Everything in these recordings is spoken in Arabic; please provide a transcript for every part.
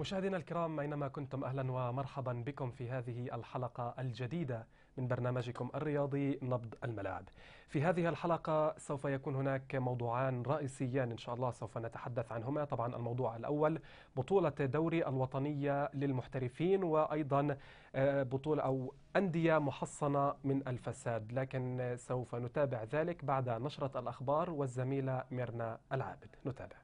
مشاهدينا الكرام أينما كنتم أهلا ومرحبا بكم في هذه الحلقة الجديدة من برنامجكم الرياضي نبض الملاعب في هذه الحلقة سوف يكون هناك موضوعان رئيسيان إن شاء الله سوف نتحدث عنهما طبعا الموضوع الأول بطولة دوري الوطنية للمحترفين وأيضا آه، بطولة أو أندية محصنة من الفساد لكن سوف نتابع ذلك بعد نشرة الأخبار والزميلة ميرنا العابد نتابع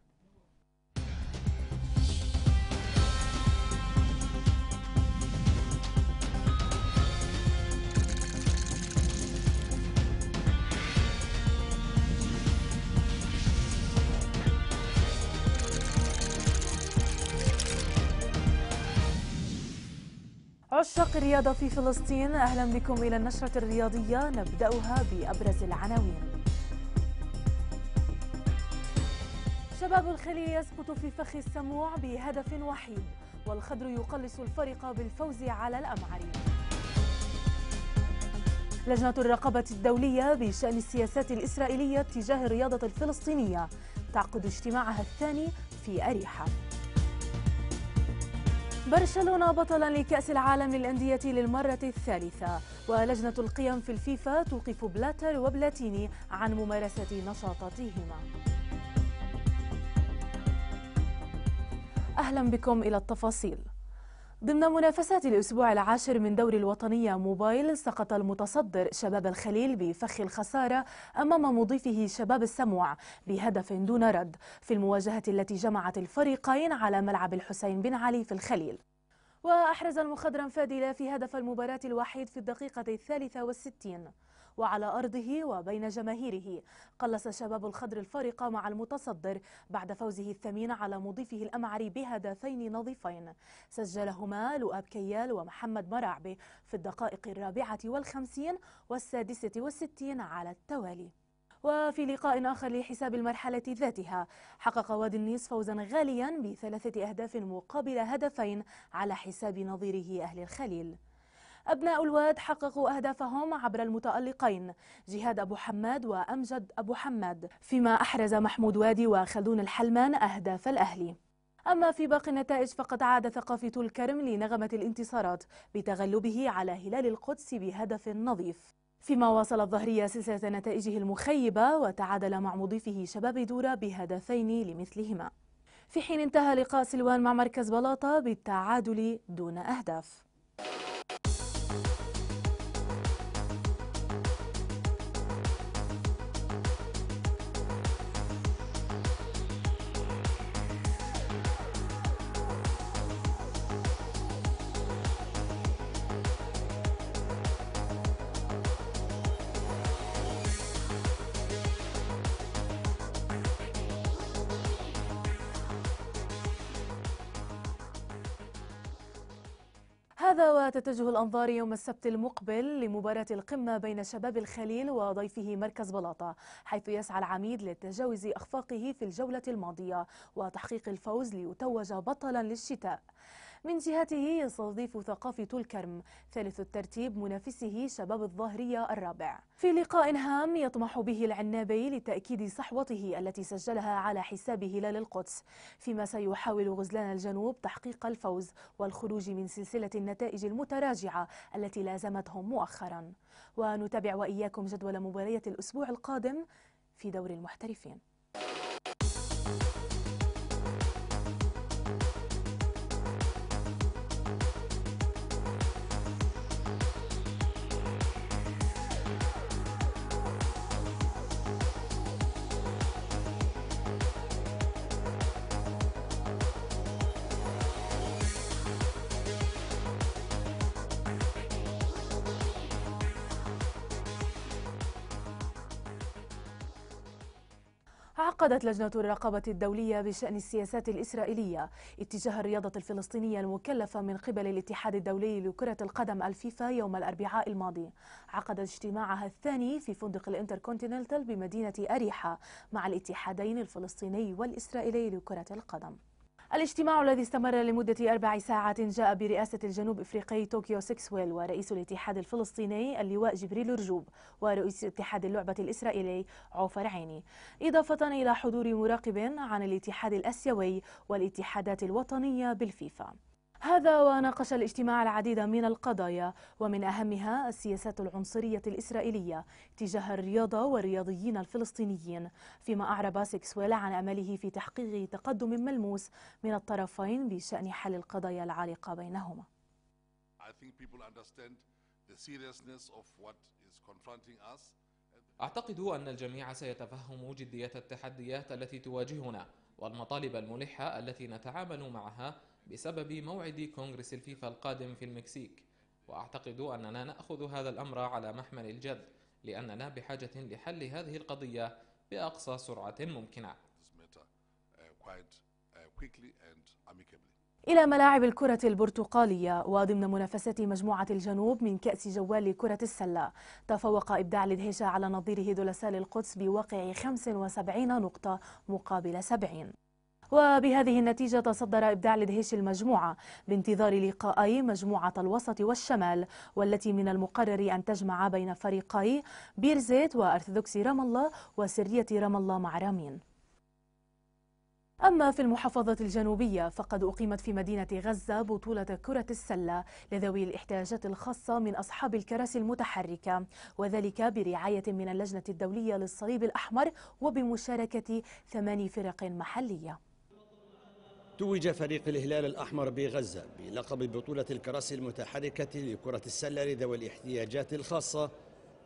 عشاق الرياضة في فلسطين أهلا بكم إلى النشرة الرياضية نبدأها بأبرز العناوين شباب الخليل يسقط في فخ السموع بهدف وحيد والخضر يقلص الفرق بالفوز على الأمعري لجنة الرقابة الدولية بشأن السياسات الإسرائيلية تجاه الرياضة الفلسطينية تعقد اجتماعها الثاني في أريحة برشلونة بطلا لكأس العالم للأندية للمرة الثالثة ولجنة القيم في الفيفا توقف بلاتر وبلاتيني عن ممارسة نشاطاتهما أهلا بكم إلى التفاصيل ضمن منافسات الأسبوع العاشر من دوري الوطنية موبايل سقط المتصدر شباب الخليل بفخ الخسارة أمام مضيفه شباب السموع بهدف دون رد في المواجهة التي جمعت الفريقين على ملعب الحسين بن علي في الخليل وأحرز المخضرم فادي في هدف المباراة الوحيد في الدقيقة الثالثة والستين وعلى أرضه وبين جماهيره قلص شباب الخضر الفارق مع المتصدر بعد فوزه الثمين على مضيفه الأمعري بهدفين نظيفين سجلهما لؤاب كيال ومحمد مرعبي في الدقائق الرابعة والخمسين والسادسة والستين على التوالي وفي لقاء آخر لحساب المرحلة ذاتها حقق وادي النيس فوزا غاليا بثلاثة أهداف مقابل هدفين على حساب نظيره أهل الخليل أبناء الواد حققوا أهدافهم عبر المتألقين جهاد أبو حماد وأمجد أبو حماد فيما أحرز محمود وادي وخلدون الحلمان أهداف الأهلي أما في باقي النتائج فقد عاد ثقافة الكرم لنغمة الانتصارات بتغلبه على هلال القدس بهدف نظيف فيما واصل الظهرية سلسلة نتائجه المخيبة وتعادل مع مضيفه شباب دورة بهدفين لمثلهما في حين انتهى لقاء سلوان مع مركز بلاطة بالتعادل دون أهداف هذا وتتجه الأنظار يوم السبت المقبل لمباراة القمة بين شباب الخليل وضيفه مركز بلاطة حيث يسعى العميد لتجاوز أخفاقه في الجولة الماضية وتحقيق الفوز ليتوج بطلا للشتاء من جهته يستضيف ثقافة الكرم ثالث الترتيب منافسه شباب الظاهرية الرابع في لقاء هام يطمح به العنابي لتأكيد صحوته التي سجلها على حساب هلال القدس فيما سيحاول غزلان الجنوب تحقيق الفوز والخروج من سلسلة النتائج المتراجعة التي لازمتهم مؤخرا ونتابع وإياكم جدول مباريات الأسبوع القادم في دور المحترفين عقدت لجنة الرقابة الدولية بشأن السياسات الإسرائيلية اتجاه الرياضة الفلسطينية المكلفة من قبل الاتحاد الدولي لكرة القدم الفيفا يوم الأربعاء الماضي عقدت اجتماعها الثاني في فندق الانتركونتيننتال بمدينة أريحة مع الاتحادين الفلسطيني والإسرائيلي لكرة القدم الاجتماع الذي استمر لمدة أربع ساعات جاء برئاسة الجنوب إفريقي طوكيو سيكسويل ورئيس الاتحاد الفلسطيني اللواء جبريل رجوب ورئيس اتحاد اللعبة الإسرائيلي عوفر عيني إضافة إلى حضور مراقب عن الاتحاد الأسيوي والاتحادات الوطنية بالفيفا هذا وناقش الاجتماع العديد من القضايا ومن أهمها السياسات العنصرية الإسرائيلية تجاه الرياضة والرياضيين الفلسطينيين فيما أعرب سكسويلا عن أمله في تحقيق تقدم ملموس من الطرفين بشأن حل القضايا العالقة بينهما أعتقد أن الجميع سيتفهم جدية التحديات التي تواجهنا والمطالب الملحة التي نتعامل معها بسبب موعد كونغرس الفيفا القادم في المكسيك واعتقد اننا ناخذ هذا الامر على محمل الجد لاننا بحاجه لحل هذه القضيه باقصى سرعه ممكنه uh, uh, إلى ملاعب الكرة البرتقالية وضمن منافسة مجموعة الجنوب من كأس جوال كرة السلة تفوق إبداع الدهيشة على نظيره دولسال القدس بواقع 75 نقطة مقابل 70 وبهذه النتيجة تصدر إبداع لدهيش المجموعة بانتظار لقائي مجموعة الوسط والشمال والتي من المقرر أن تجمع بين فريقي بيرزيت وأرثوذكسي رام الله وسرية رام الله مع رامين أما في المحافظة الجنوبية فقد أقيمت في مدينة غزة بطولة كرة السلة لذوي الاحتياجات الخاصة من أصحاب الكراسي المتحركة وذلك برعاية من اللجنة الدولية للصليب الأحمر وبمشاركة ثماني فرق محلية توج فريق الهلال الأحمر بغزة بلقب بطولة الكراسي المتحركة لكرة السلة لذوي الاحتياجات الخاصة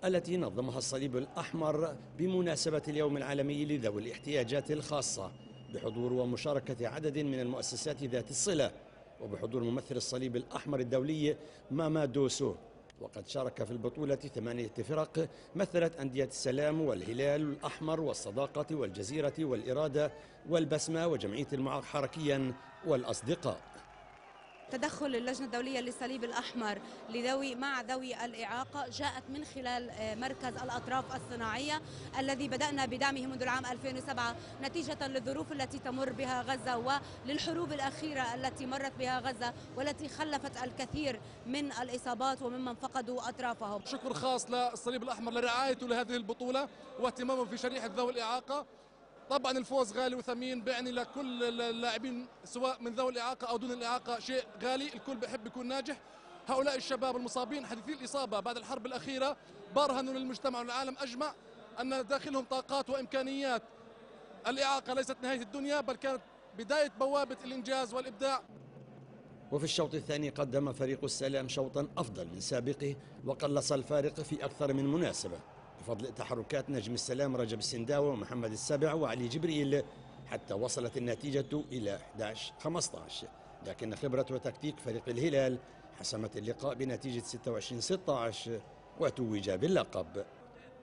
التي نظمها الصليب الأحمر بمناسبة اليوم العالمي لذوي الاحتياجات الخاصة بحضور ومشاركة عدد من المؤسسات ذات الصلة وبحضور ممثل الصليب الأحمر الدولي مامادوسو وقد شارك في البطولة ثمانية فرق مثلت أندية السلام والهلال الأحمر والصداقة والجزيرة والإرادة والبسمة وجمعية المعاق حركيا والأصدقاء تدخل اللجنة الدولية للصليب الأحمر لذوي مع ذوي الإعاقة جاءت من خلال آه، مركز الأطراف الصناعية الذي بدأنا بدعمه منذ العام 2007 نتيجة للظروف التي تمر بها غزة وللحروب الأخيرة التي مرت بها غزة والتي خلفت الكثير من الإصابات وممن فقدوا أطرافهم شكر خاص للصليب الأحمر لرعايته لهذه البطولة واهتمامه في شريحة ذوي الإعاقة طبعا الفوز غالي وثمين بيعني لكل اللاعبين سواء من ذوي الإعاقة أو دون الإعاقة شيء غالي الكل بيحب يكون ناجح هؤلاء الشباب المصابين حديثي الإصابة بعد الحرب الأخيرة برهنوا للمجتمع والعالم أجمع أن داخلهم طاقات وإمكانيات الإعاقة ليست نهاية الدنيا بل كانت بداية بوابة الإنجاز والإبداع وفي الشوط الثاني قدم فريق السلام شوطا أفضل من سابقه وقلص الفارق في أكثر من مناسبة بفضل تحركات نجم السلام رجب السنداوي ومحمد السبع وعلي جبريل حتى وصلت النتيجة إلى 11 15 لكن خبرة وتكتيك فريق الهلال حسمت اللقاء بنتيجة 26 16 وتوج باللقب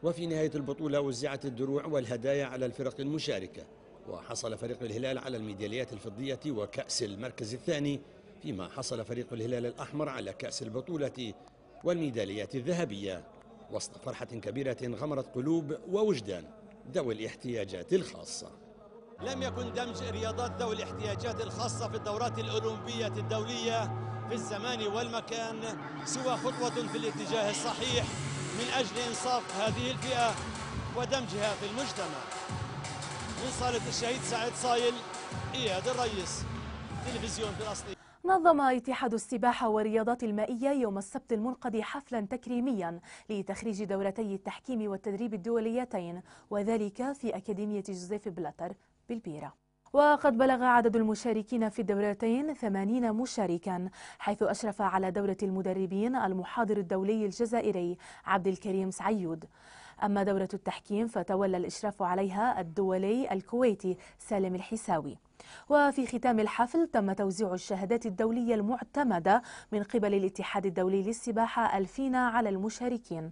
وفي نهاية البطولة وزعت الدروع والهدايا على الفرق المشاركة وحصل فريق الهلال على الميداليات الفضية وكأس المركز الثاني فيما حصل فريق الهلال الأحمر على كأس البطولة والميداليات الذهبية وسط فرحة كبيرة غمرت قلوب ووجدان ذوي الاحتياجات الخاصة لم يكن دمج رياضات ذوي الاحتياجات الخاصة في الدورات الأولمبية الدولية في الزمان والمكان سوى خطوة في الاتجاه الصحيح من أجل إنصاف هذه الفئة ودمجها في المجتمع من صالة الشهيد سعد صايل إياد الرئيس تلفزيون فلسطين نظم اتحاد السباحة والرياضات المائية يوم السبت المنقضي حفلا تكريميا لتخريج دورتي التحكيم والتدريب الدوليتين وذلك في أكاديمية جوزيف بلاتر بالبيرة وقد بلغ عدد المشاركين في الدورتين 80 مشاركا حيث أشرف على دورة المدربين المحاضر الدولي الجزائري عبد الكريم سعيود أما دورة التحكيم فتولى الإشراف عليها الدولي الكويتي سالم الحساوي وفي ختام الحفل تم توزيع الشهادات الدولية المعتمدة من قبل الاتحاد الدولي للسباحة الفينا على المشاركين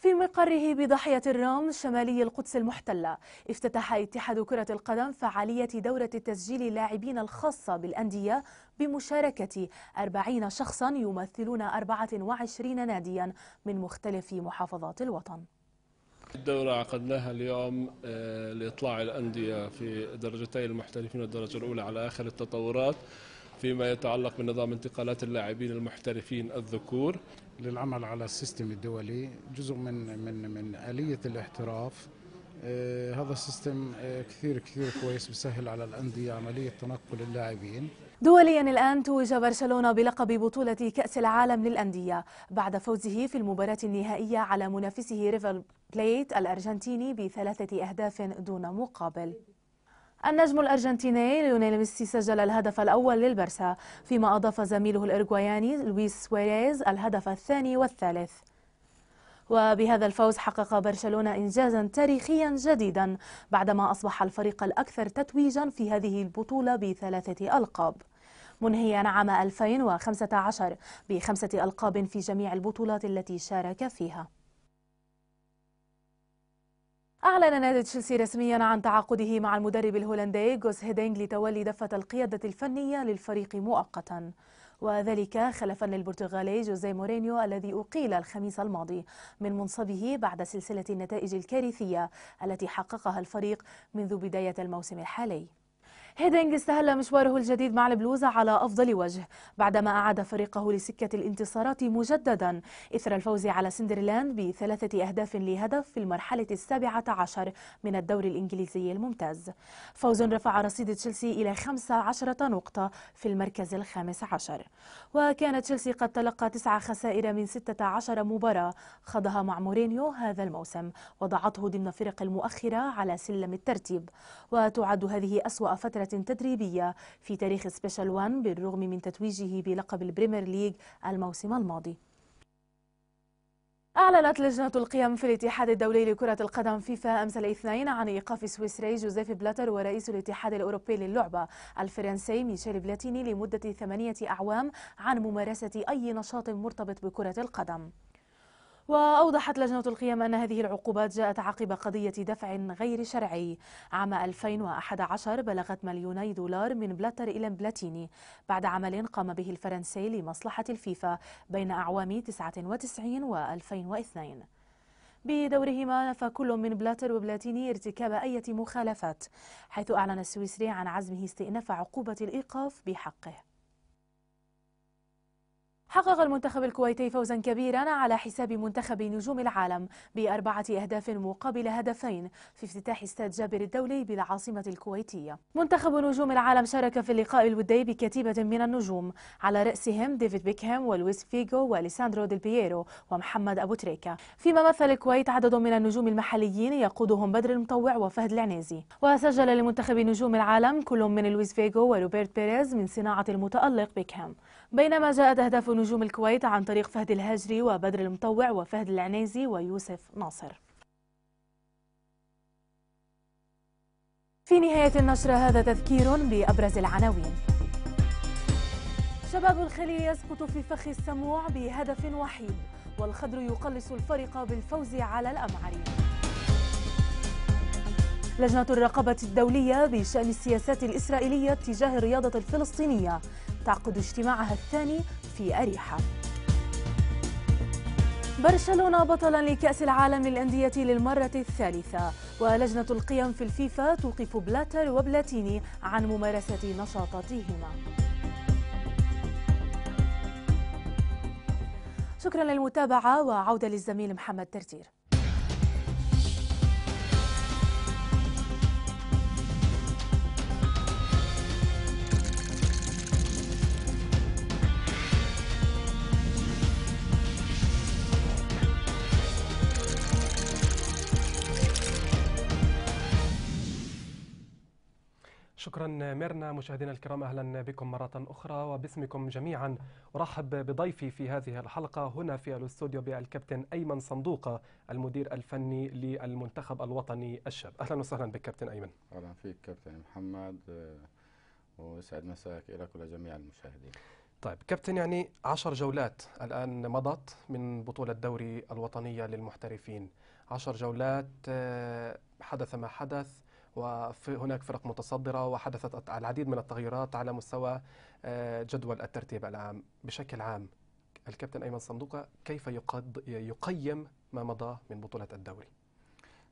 في مقره بضاحية الرام شمالي القدس المحتلة افتتح اتحاد كرة القدم فعالية دورة تسجيل اللاعبين الخاصة بالأندية بمشاركة 40 شخصا يمثلون 24 ناديا من مختلف محافظات الوطن الدورة عقدناها اليوم آه، لإطلاع الأندية في درجتي المحترفين والدرجة الأولى على آخر التطورات فيما يتعلق بنظام انتقالات اللاعبين المحترفين الذكور للعمل على السيستم الدولي جزء من من من آلية الاحتراف آه، هذا السيستم آه، كثير كثير كويس بسهل على الأندية عملية تنقل اللاعبين دوليا الآن توج برشلونة بلقب بطولة كأس العالم للأندية بعد فوزه في المباراة النهائية على منافسه ريفر بليت الأرجنتيني بثلاثة أهداف دون مقابل النجم الأرجنتيني ليونيل ميسي سجل الهدف الأول للبرسا فيما أضاف زميله الإرغوياني لويس سواريز الهدف الثاني والثالث وبهذا الفوز حقق برشلونة إنجازا تاريخيا جديدا بعدما أصبح الفريق الأكثر تتويجا في هذه البطولة بثلاثة ألقاب منهيا عام 2015 بخمسة ألقاب في جميع البطولات التي شارك فيها أعلن نادي تشيلسي رسميا عن تعاقده مع المدرب الهولندي جوس هيدينغ لتولي دفة القيادة الفنية للفريق مؤقتا وذلك خلفا للبرتغالي جوزيه مورينيو الذي أقيل الخميس الماضي من منصبه بعد سلسلة النتائج الكارثية التي حققها الفريق منذ بداية الموسم الحالي هيدينغ استهل مشواره الجديد مع البلوزة على أفضل وجه بعدما أعاد فريقه لسكة الانتصارات مجددا إثر الفوز على سندرلاند بثلاثة أهداف لهدف في المرحلة السابعة عشر من الدوري الإنجليزي الممتاز فوز رفع رصيد تشيلسي إلى 15 نقطة في المركز الخامس عشر وكان تشيلسي قد تلقى تسع خسائر من 16 مباراة خاضها مع مورينيو هذا الموسم وضعته ضمن فرق المؤخرة على سلم الترتيب وتعد هذه أسوأ فترة تدريبية في تاريخ سبيشال وان بالرغم من تتويجه بلقب البريمير ليج الموسم الماضي أعلنت لجنة القيم في الاتحاد الدولي لكرة القدم فيفا أمس الاثنين عن إيقاف سويسري جوزيف بلاتر ورئيس الاتحاد الأوروبي للعبة الفرنسي ميشيل بلاتيني لمدة ثمانية أعوام عن ممارسة أي نشاط مرتبط بكرة القدم وأوضحت لجنة القيم أن هذه العقوبات جاءت عقب قضية دفع غير شرعي عام 2011 بلغت مليوني دولار من بلاتر إلى بلاتيني بعد عمل قام به الفرنسي لمصلحة الفيفا بين أعوام 99 و 2002 بدورهما نفى كل من بلاتر وبلاتيني ارتكاب أي مخالفات حيث أعلن السويسري عن عزمه استئناف عقوبة الإيقاف بحقه حقق المنتخب الكويتي فوزا كبيرا على حساب منتخب نجوم العالم بأربعة أهداف مقابل هدفين في افتتاح استاد جابر الدولي بالعاصمة الكويتية منتخب نجوم العالم شارك في اللقاء الودي بكتيبة من النجوم على رأسهم ديفيد بيكهام ولويس فيغو وليساندرو ديل بييرو ومحمد أبو تريكة فيما مثل الكويت عدد من النجوم المحليين يقودهم بدر المطوع وفهد العنيزي وسجل لمنتخب نجوم العالم كل من لويس فيغو وروبرت بيريز من صناعة المتألق بيكهام بينما جاءت أهداف نجوم الكويت عن طريق فهد الهاجري وبدر المطوع وفهد العنيزي ويوسف ناصر في نهاية النشر هذا تذكير بأبرز العناوين شباب الخليل يسقط في فخ السموع بهدف وحيد والخضر يقلص الفريق بالفوز على الأمعري لجنة الرقابة الدولية بشأن السياسات الإسرائيلية تجاه الرياضة الفلسطينية تعقد اجتماعها الثاني في أريحة برشلونة بطلا لكأس العالم للأندية للمرة الثالثة ولجنة القيم في الفيفا توقف بلاتر وبلاتيني عن ممارسة نشاطاتهما شكرا للمتابعة وعودة للزميل محمد ترتير شكرا ميرنا مشاهدينا الكرام اهلا بكم مره اخرى وباسمكم جميعا ارحب بضيفي في هذه الحلقه هنا في الاستوديو بالكابتن ايمن صندوقه المدير الفني للمنتخب الوطني الشاب اهلا وسهلا بك كابتن ايمن اهلا فيك كابتن محمد ويسعد مساك لك ولجميع المشاهدين طيب كابتن يعني عشر جولات الآن مضت من بطولة الدوري الوطنية للمحترفين عشر جولات آه، حدث ما حدث وهناك فرق متصدرة وحدثت العديد من التغيرات على مستوى آه، جدول الترتيب العام بشكل عام الكابتن أيمن صندوقة كيف يقد يقيم ما مضى من بطولة الدوري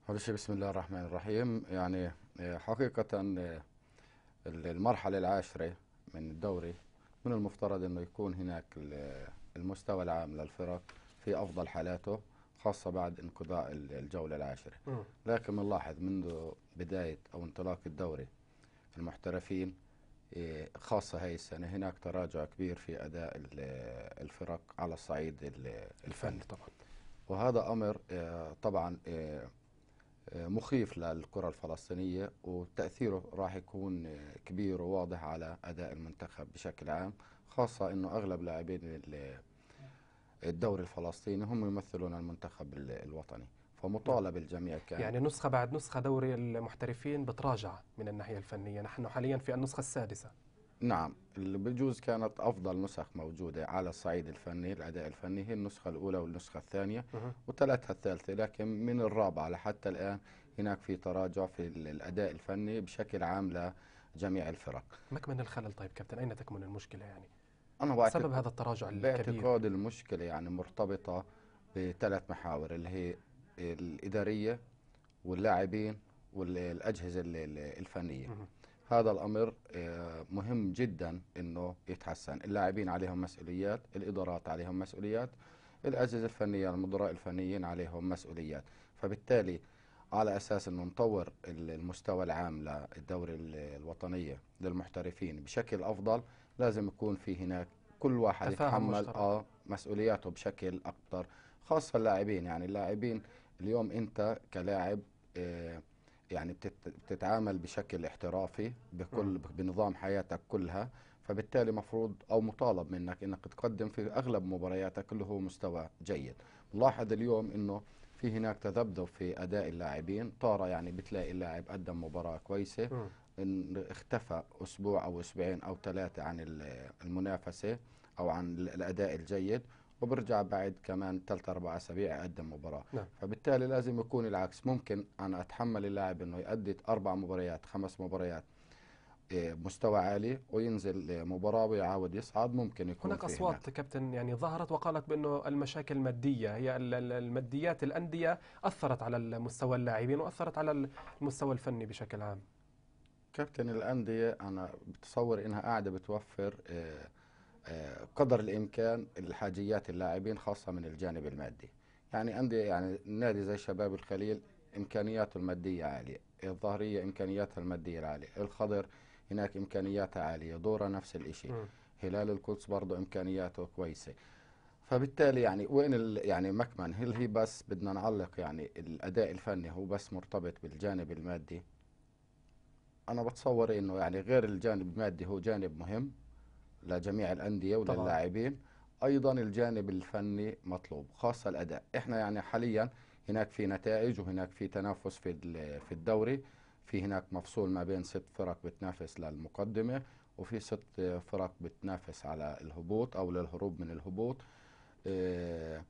أول شيء بسم الله الرحمن الرحيم يعني آه، حقيقة آه، المرحلة العاشرة من الدوري من المفترض أنه يكون هناك المستوى العام للفرق في أفضل حالاته خاصة بعد انقضاء الجولة العاشرة لكن نلاحظ منذ بداية أو انطلاق الدوري المحترفين إيه، خاصة هاي السنة هناك تراجع كبير في أداء الفرق على الصعيد الفني طبعا وهذا أمر إيه، طبعا إيه، مخيف للكرة الفلسطينية وتأثيره راح يكون كبير وواضح على أداء المنتخب بشكل عام خاصة أنه أغلب لاعبين الدوري الفلسطيني هم يمثلون المنتخب الوطني فمطالب نعم. الجميع كان يعني نسخة بعد نسخة دوري المحترفين بتراجع من الناحية الفنية نحن حاليا في النسخة السادسة نعم اللي بجوز كانت أفضل نسخ موجودة على الصعيد الفني الأداء الفني هي النسخة الأولى والنسخة الثانية وثلاثه الثالثة لكن من الرابعة لحتى الآن هناك في تراجع في الأداء الفني بشكل عام لجميع الفرق مكمن الخلل طيب كابتن أين تكمن المشكلة يعني؟ أنا سبب هذا التراجع الكبير باعتقاد المشكلة يعني مرتبطة بثلاث محاور اللي هي الإدارية واللاعبين والأجهزة الفنية هذا الأمر آه، مهم جدا أنه يتحسن اللاعبين عليهم مسؤوليات الإدارات عليهم مسؤوليات الأجهزة الفنية المدراء الفنيين عليهم مسؤوليات فبالتالي على أساس أنه نطور المستوى العام للدوري الوطنية للمحترفين بشكل أفضل لازم يكون في هناك كل واحد يتحمل اه مسؤولياته بشكل اكثر خاصه اللاعبين يعني اللاعبين اليوم انت كلاعب آه، يعني بتتعامل بشكل احترافي بكل بنظام حياتك كلها فبالتالي مفروض او مطالب منك انك تقدم في اغلب مبارياتك اللي هو مستوى جيد نلاحظ اليوم انه في هناك تذبذب في اداء اللاعبين طاره يعني بتلاقي اللاعب قدم مباراه كويسه اختفى أسبوع أو أسبوعين أو ثلاثة عن المنافسة أو عن الأداء الجيد وبرجع بعد كمان ثلاث اربع اسابيع يقدم مباراه نعم. فبالتالي لازم يكون العكس ممكن انا اتحمل اللاعب انه يؤدي اربع مباريات خمس مباريات آه، مستوى عالي وينزل مباراه ويعاود يصعد ممكن يكون هناك اصوات هناك. كابتن يعني ظهرت وقالت بانه المشاكل الماديه هي الماديات الانديه اثرت على مستوى اللاعبين واثرت على المستوى الفني بشكل عام كابتن الانديه انا بتصور انها قاعده بتوفر آه، آه، قدر الامكان الحاجيات اللاعبين خاصه من الجانب المادي يعني انديه يعني نادي زي شباب الخليل امكانياته الماديه عاليه الظهريه امكانياتها الماديه العاليه الخضر هناك امكانياتها عاليه دوره نفس الشيء هلال القدس برضه امكانياته كويسه فبالتالي يعني وين يعني مكمن هل هي بس بدنا نعلق يعني الاداء الفني هو بس مرتبط بالجانب المادي انا بتصور انه يعني غير الجانب المادي هو جانب مهم لجميع الانديه وللاعبين ايضا الجانب الفني مطلوب خاصه الاداء احنا يعني حاليا هناك في نتائج وهناك في تنافس في في الدوري في هناك مفصول ما بين ست فرق بتنافس للمقدمه وفي ست فرق بتنافس على الهبوط او للهروب من الهبوط إيه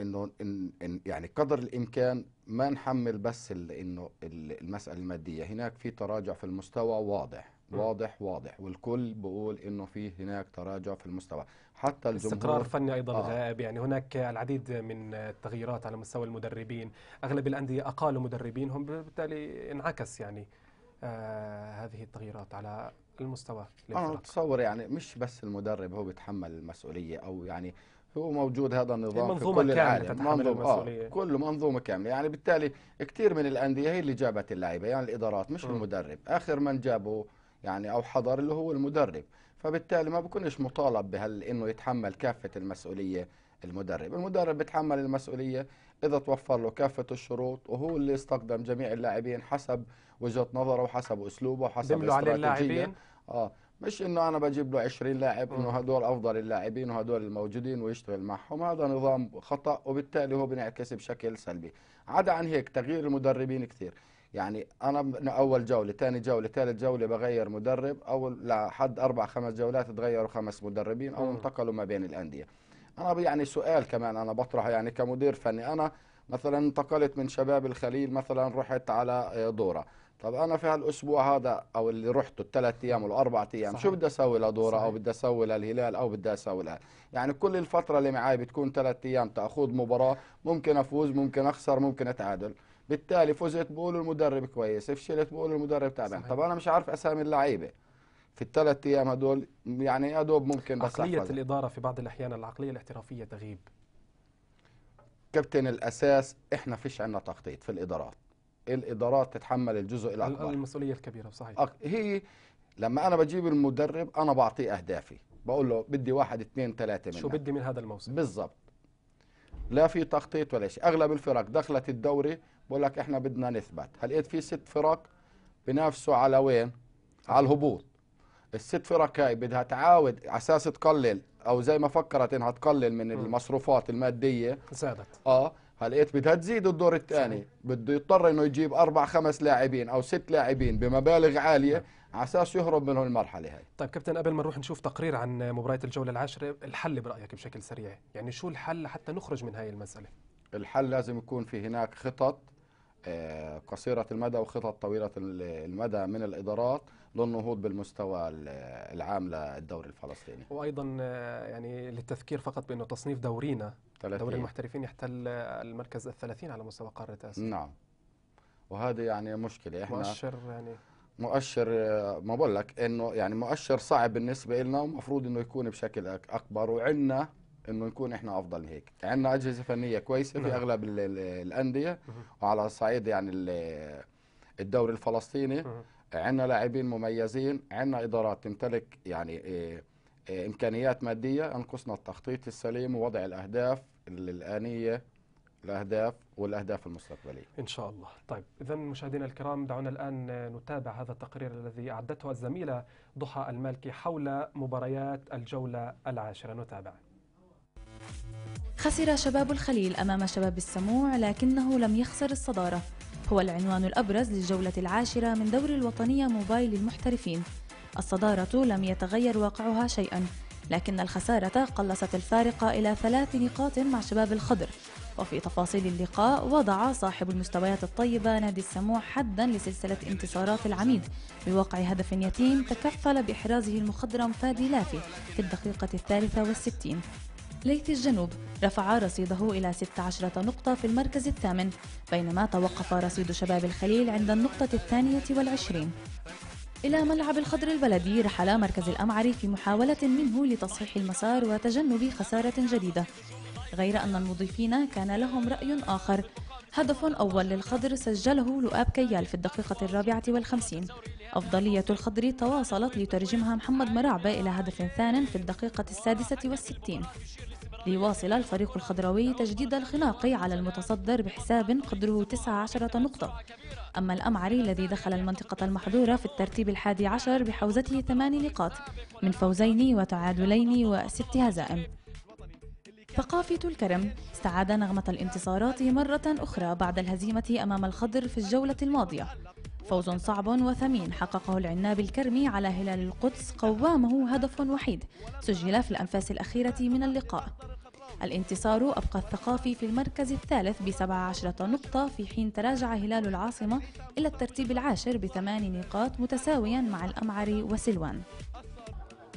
انه إن إن يعني قدر الامكان ما نحمل بس انه المساله الماديه هناك في تراجع في المستوى واضح واضح واضح والكل بقول انه في هناك تراجع في المستوى حتى الجمهور استقرار فني ايضا آه. غائب يعني هناك العديد من التغييرات على مستوى المدربين اغلب الانديه اقالوا مدربينهم بالتالي انعكس يعني آه هذه التغييرات على المستوى انا اتصور يعني مش بس المدرب هو بيتحمل المسؤوليه او يعني هو موجود هذا النظام منظومة في كل كاملة العالم منظومة آه كله منظومة كاملة يعني بالتالي كثير من الأندية هي اللي جابت اللعيبة يعني الإدارات مش م. المدرب آخر من جابه يعني أو حضر اللي هو المدرب فبالتالي ما بكونش مطالب بهال إنه يتحمل كافة المسؤولية المدرب المدرب بتحمل المسؤولية إذا توفر له كافة الشروط وهو اللي استقدم جميع اللاعبين حسب وجهة نظره وحسب أسلوبه وحسب استراتيجية عليه اللاعبين اه مش انه انا بجيب له 20 لاعب انه هدول افضل اللاعبين وهدول الموجودين ويشتغل معهم هذا نظام خطا وبالتالي هو بينعكس بشكل سلبي عدا عن هيك تغيير المدربين كثير يعني انا اول جوله ثاني جوله ثالث جوله بغير مدرب او لحد اربع خمس جولات تغيروا خمس مدربين او انتقلوا ما بين الانديه انا يعني سؤال كمان انا بطرحه يعني كمدير فني انا مثلا انتقلت من شباب الخليل مثلا رحت على آه، دوره طب انا في هالاسبوع هذا او اللي رحته الثلاث ايام والاربع ايام شو بدي اسوي لدوره او بدي اسوي للهلال او بدي اسوي لها يعني كل الفتره اللي معي بتكون ثلاث ايام تاخذ مباراه ممكن افوز ممكن اخسر ممكن اتعادل بالتالي فزت بقول المدرب كويس فشلت بقول المدرب تعبان طب انا مش عارف اسامي اللعيبه في الثلاث ايام هدول يعني يا دوب ممكن بس عقليه أحفظها. الاداره في بعض الاحيان العقليه الاحترافيه تغيب كابتن الاساس احنا فيش عندنا تخطيط في الادارات الادارات تتحمل الجزء الاكبر المسؤوليه الكبيره صحيح هي لما انا بجيب المدرب انا بعطيه اهدافي بقول له بدي واحد اثنين ثلاثه منها شو بدي من هذا الموسم بالضبط لا في تخطيط ولا شيء اغلب الفرق دخلت الدوري بقول لك احنا بدنا نثبت هلقيت في ست فرق بنافسوا على وين على الهبوط الست فرق هاي بدها تعاود على اساس تقلل او زي ما فكرت انها تقلل من م. المصروفات الماديه ساعدت اه هلقيت بدها تزيد الدور الثاني بده يضطر انه يجيب اربع خمس لاعبين او ست لاعبين بمبالغ عاليه نعم. على اساس يهرب من المرحله هاي طيب كابتن قبل ما نروح نشوف تقرير عن مباراه الجوله العاشره الحل برايك بشكل سريع يعني شو الحل حتى نخرج من هاي المساله الحل لازم يكون في هناك خطط آه، قصيرة المدى وخطط طويلة المدى من الإدارات للنهوض بالمستوى العام للدوري الفلسطيني وأيضا آه، يعني للتذكير فقط بأنه تصنيف دورينا دوري المحترفين يحتل المركز الثلاثين على مستوى قارة آسيا نعم وهذا يعني مشكلة احنا مؤشر يعني مؤشر ما بقول لك انه يعني مؤشر صعب بالنسبة لنا ومفروض انه يكون بشكل اكبر وعنا انه نكون احنا افضل من هيك عندنا اجهزة فنية كويسة في نعم. اغلب الاندية وعلى صعيد يعني الدوري الفلسطيني عندنا لاعبين مميزين عندنا ادارات تمتلك يعني إيه, إيه، امكانيات ماديه ينقصنا التخطيط السليم ووضع الاهداف الآنية الأهداف والأهداف المستقبلية إن شاء الله طيب إذا مشاهدينا الكرام دعونا الآن نتابع هذا التقرير الذي أعدته الزميلة ضحى المالكي حول مباريات الجولة العاشرة نتابع خسر شباب الخليل أمام شباب السموع لكنه لم يخسر الصدارة هو العنوان الأبرز للجولة العاشرة من دوري الوطنية موبايل للمحترفين الصدارة لم يتغير واقعها شيئا لكن الخسارة قلصت الفارق إلى ثلاث نقاط مع شباب الخضر وفي تفاصيل اللقاء وضع صاحب المستويات الطيبة نادي السموح حدا لسلسلة انتصارات العميد بوقع هدف يتيم تكفل بإحرازه المخضرم فادي لافي في الدقيقة الثالثة والستين ليث الجنوب رفع رصيده إلى 16 نقطة في المركز الثامن بينما توقف رصيد شباب الخليل عند النقطة الثانية والعشرين إلى ملعب الخضر البلدي رحل مركز الأمعري في محاولة منه لتصحيح المسار وتجنب خسارة جديدة غير أن المضيفين كان لهم رأي آخر هدف أول للخضر سجله لؤاب كيال في الدقيقة الرابعة والخمسين أفضلية الخضر تواصلت لترجمها محمد مرعبة إلى هدف ثان في الدقيقة السادسة والستين ليواصل الفريق الخضراوي تجديد الخناق على المتصدر بحساب قدره 19 نقطة أما الأمعري الذي دخل المنطقة المحظورة في الترتيب الحادي عشر بحوزته ثمان نقاط من فوزين وتعادلين وست هزائم ثقافة الكرم استعاد نغمة الانتصارات مرة أخرى بعد الهزيمة أمام الخضر في الجولة الماضية فوز صعب وثمين حققه العناب الكرمي على هلال القدس قوامه هدف وحيد سجل في الأنفاس الأخيرة من اللقاء الانتصار أبقى الثقافي في المركز الثالث بسبع عشرة نقطة في حين تراجع هلال العاصمة إلى الترتيب العاشر بثمان نقاط متساويا مع الأمعري وسلوان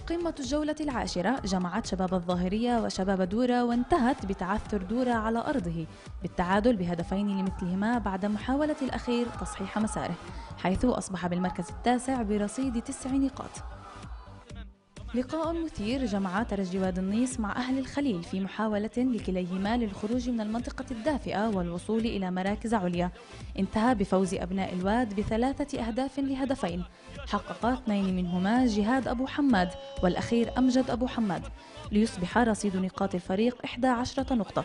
قمة الجولة العاشرة جمعت شباب الظاهرية وشباب دورة وانتهت بتعثر دورة على أرضه بالتعادل بهدفين لمثلهما بعد محاولة الأخير تصحيح مساره حيث أصبح بالمركز التاسع برصيد تسع نقاط لقاء مثير جمع ترجي جواد النيس مع أهل الخليل في محاولة لكليهما للخروج من المنطقة الدافئة والوصول إلى مراكز عليا انتهى بفوز أبناء الواد بثلاثة أهداف لهدفين حقق اثنين منهما جهاد أبو حماد والأخير أمجد أبو حماد ليصبح رصيد نقاط الفريق 11 نقطة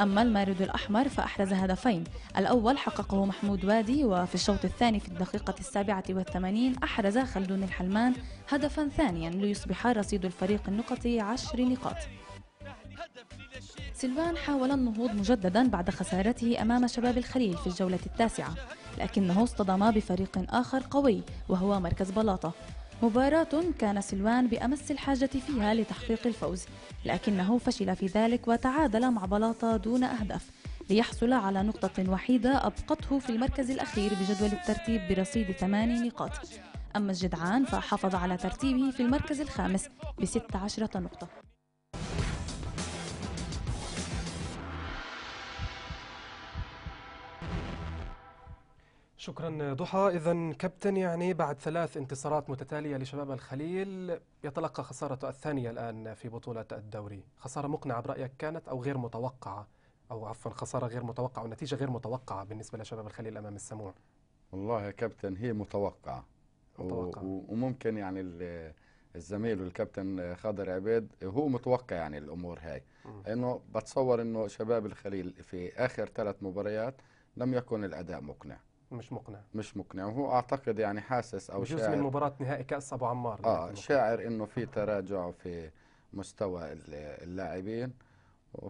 أما المارد الأحمر فأحرز هدفين الأول حققه محمود وادي وفي الشوط الثاني في الدقيقة السابعة والثمانين أحرز خلدون الحلمان هدفا ثانيا ليصبح رصيد الفريق النقطي عشر نقاط سلوان حاول النهوض مجددا بعد خسارته أمام شباب الخليل في الجولة التاسعة لكنه اصطدم بفريق آخر قوي وهو مركز بلاطة مباراة كان سلوان بأمس الحاجة فيها لتحقيق الفوز لكنه فشل في ذلك وتعادل مع بلاطة دون أهداف ليحصل على نقطة وحيدة أبقته في المركز الأخير بجدول الترتيب برصيد ثماني نقاط أما الجدعان فحافظ على ترتيبه في المركز الخامس بست عشرة نقطة شكرا ضحى اذا كابتن يعني بعد ثلاث انتصارات متتاليه لشباب الخليل يتلقى خسارته الثانيه الان في بطوله الدوري خساره مقنعه برايك كانت او غير متوقعه او عفوا خساره غير متوقعه ونتيجه غير متوقعه بالنسبه لشباب الخليل امام السموع والله يا كابتن هي متوقعه متوقعه وممكن يعني الزميل والكابتن خضر عبيد هو متوقع يعني الامور هاي انه بتصور انه شباب الخليل في اخر ثلاث مباريات لم يكن الاداء مقنع مش مقنع مش مقنع وهو اعتقد يعني حاسس او جزء من مباراه نهائي كاس ابو عمار اه شاعر انه في تراجع في مستوى اللاعبين